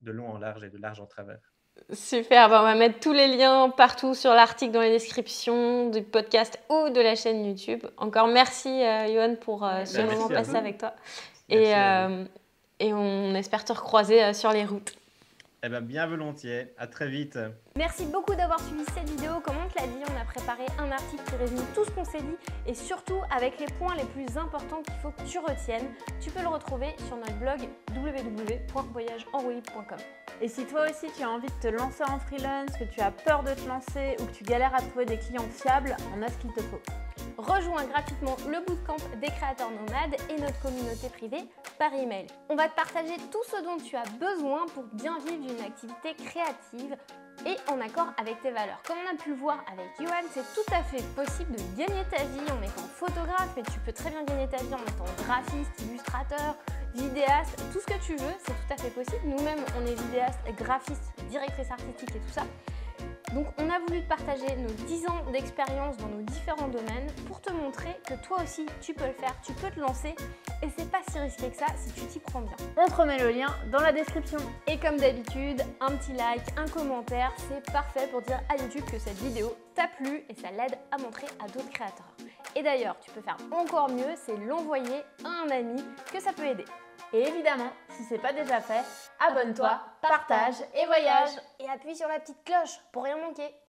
Speaker 3: de long en large et de large en travers.
Speaker 2: Super, bon, bah, on va mettre tous les liens partout sur l'article, dans les descriptions du podcast ou de la chaîne YouTube. Encore merci Johan euh, pour euh, bah, ce moment passé avec toi. Et, euh, et, on espère te recroiser sur les routes.
Speaker 3: Eh ben bien volontiers. À très vite.
Speaker 2: Merci beaucoup d'avoir suivi cette vidéo. Comme on te l'a dit, on a préparé un article qui résume tout ce qu'on s'est dit et surtout avec les points les plus importants qu'il faut que tu retiennes. Tu peux le retrouver sur notre blog www.voyageenrouille.com. Et si toi aussi tu as envie de te lancer en freelance, que tu as peur de te lancer ou que tu galères à trouver des clients fiables, on a ce qu'il te faut. Rejoins gratuitement le bootcamp des créateurs nomades et notre communauté privée par email. On va te partager tout ce dont tu as besoin pour bien vivre d'une activité créative et en accord avec tes valeurs. Comme on a pu le voir avec Johan, c'est tout à fait possible de gagner ta vie en étant photographe, mais tu peux très bien gagner ta vie en étant graphiste, illustrateur, vidéaste, tout ce que tu veux, c'est tout à fait possible. Nous-mêmes, on est vidéaste, graphiste, directrice artistique et tout ça. Donc on a voulu te partager nos 10 ans d'expérience dans nos différents domaines pour te montrer que toi aussi tu peux le faire, tu peux te lancer et c'est pas si risqué que ça si tu t'y prends bien. On te remet le lien dans la description. Et comme d'habitude, un petit like, un commentaire, c'est parfait pour dire à YouTube que cette vidéo t'a plu et ça l'aide à montrer à d'autres créateurs. Et d'ailleurs, tu peux faire encore mieux, c'est l'envoyer à un ami que ça peut aider. Et évidemment, si c'est pas déjà fait, abonne-toi, partage et voyage. Et appuie sur la petite cloche pour rien manquer.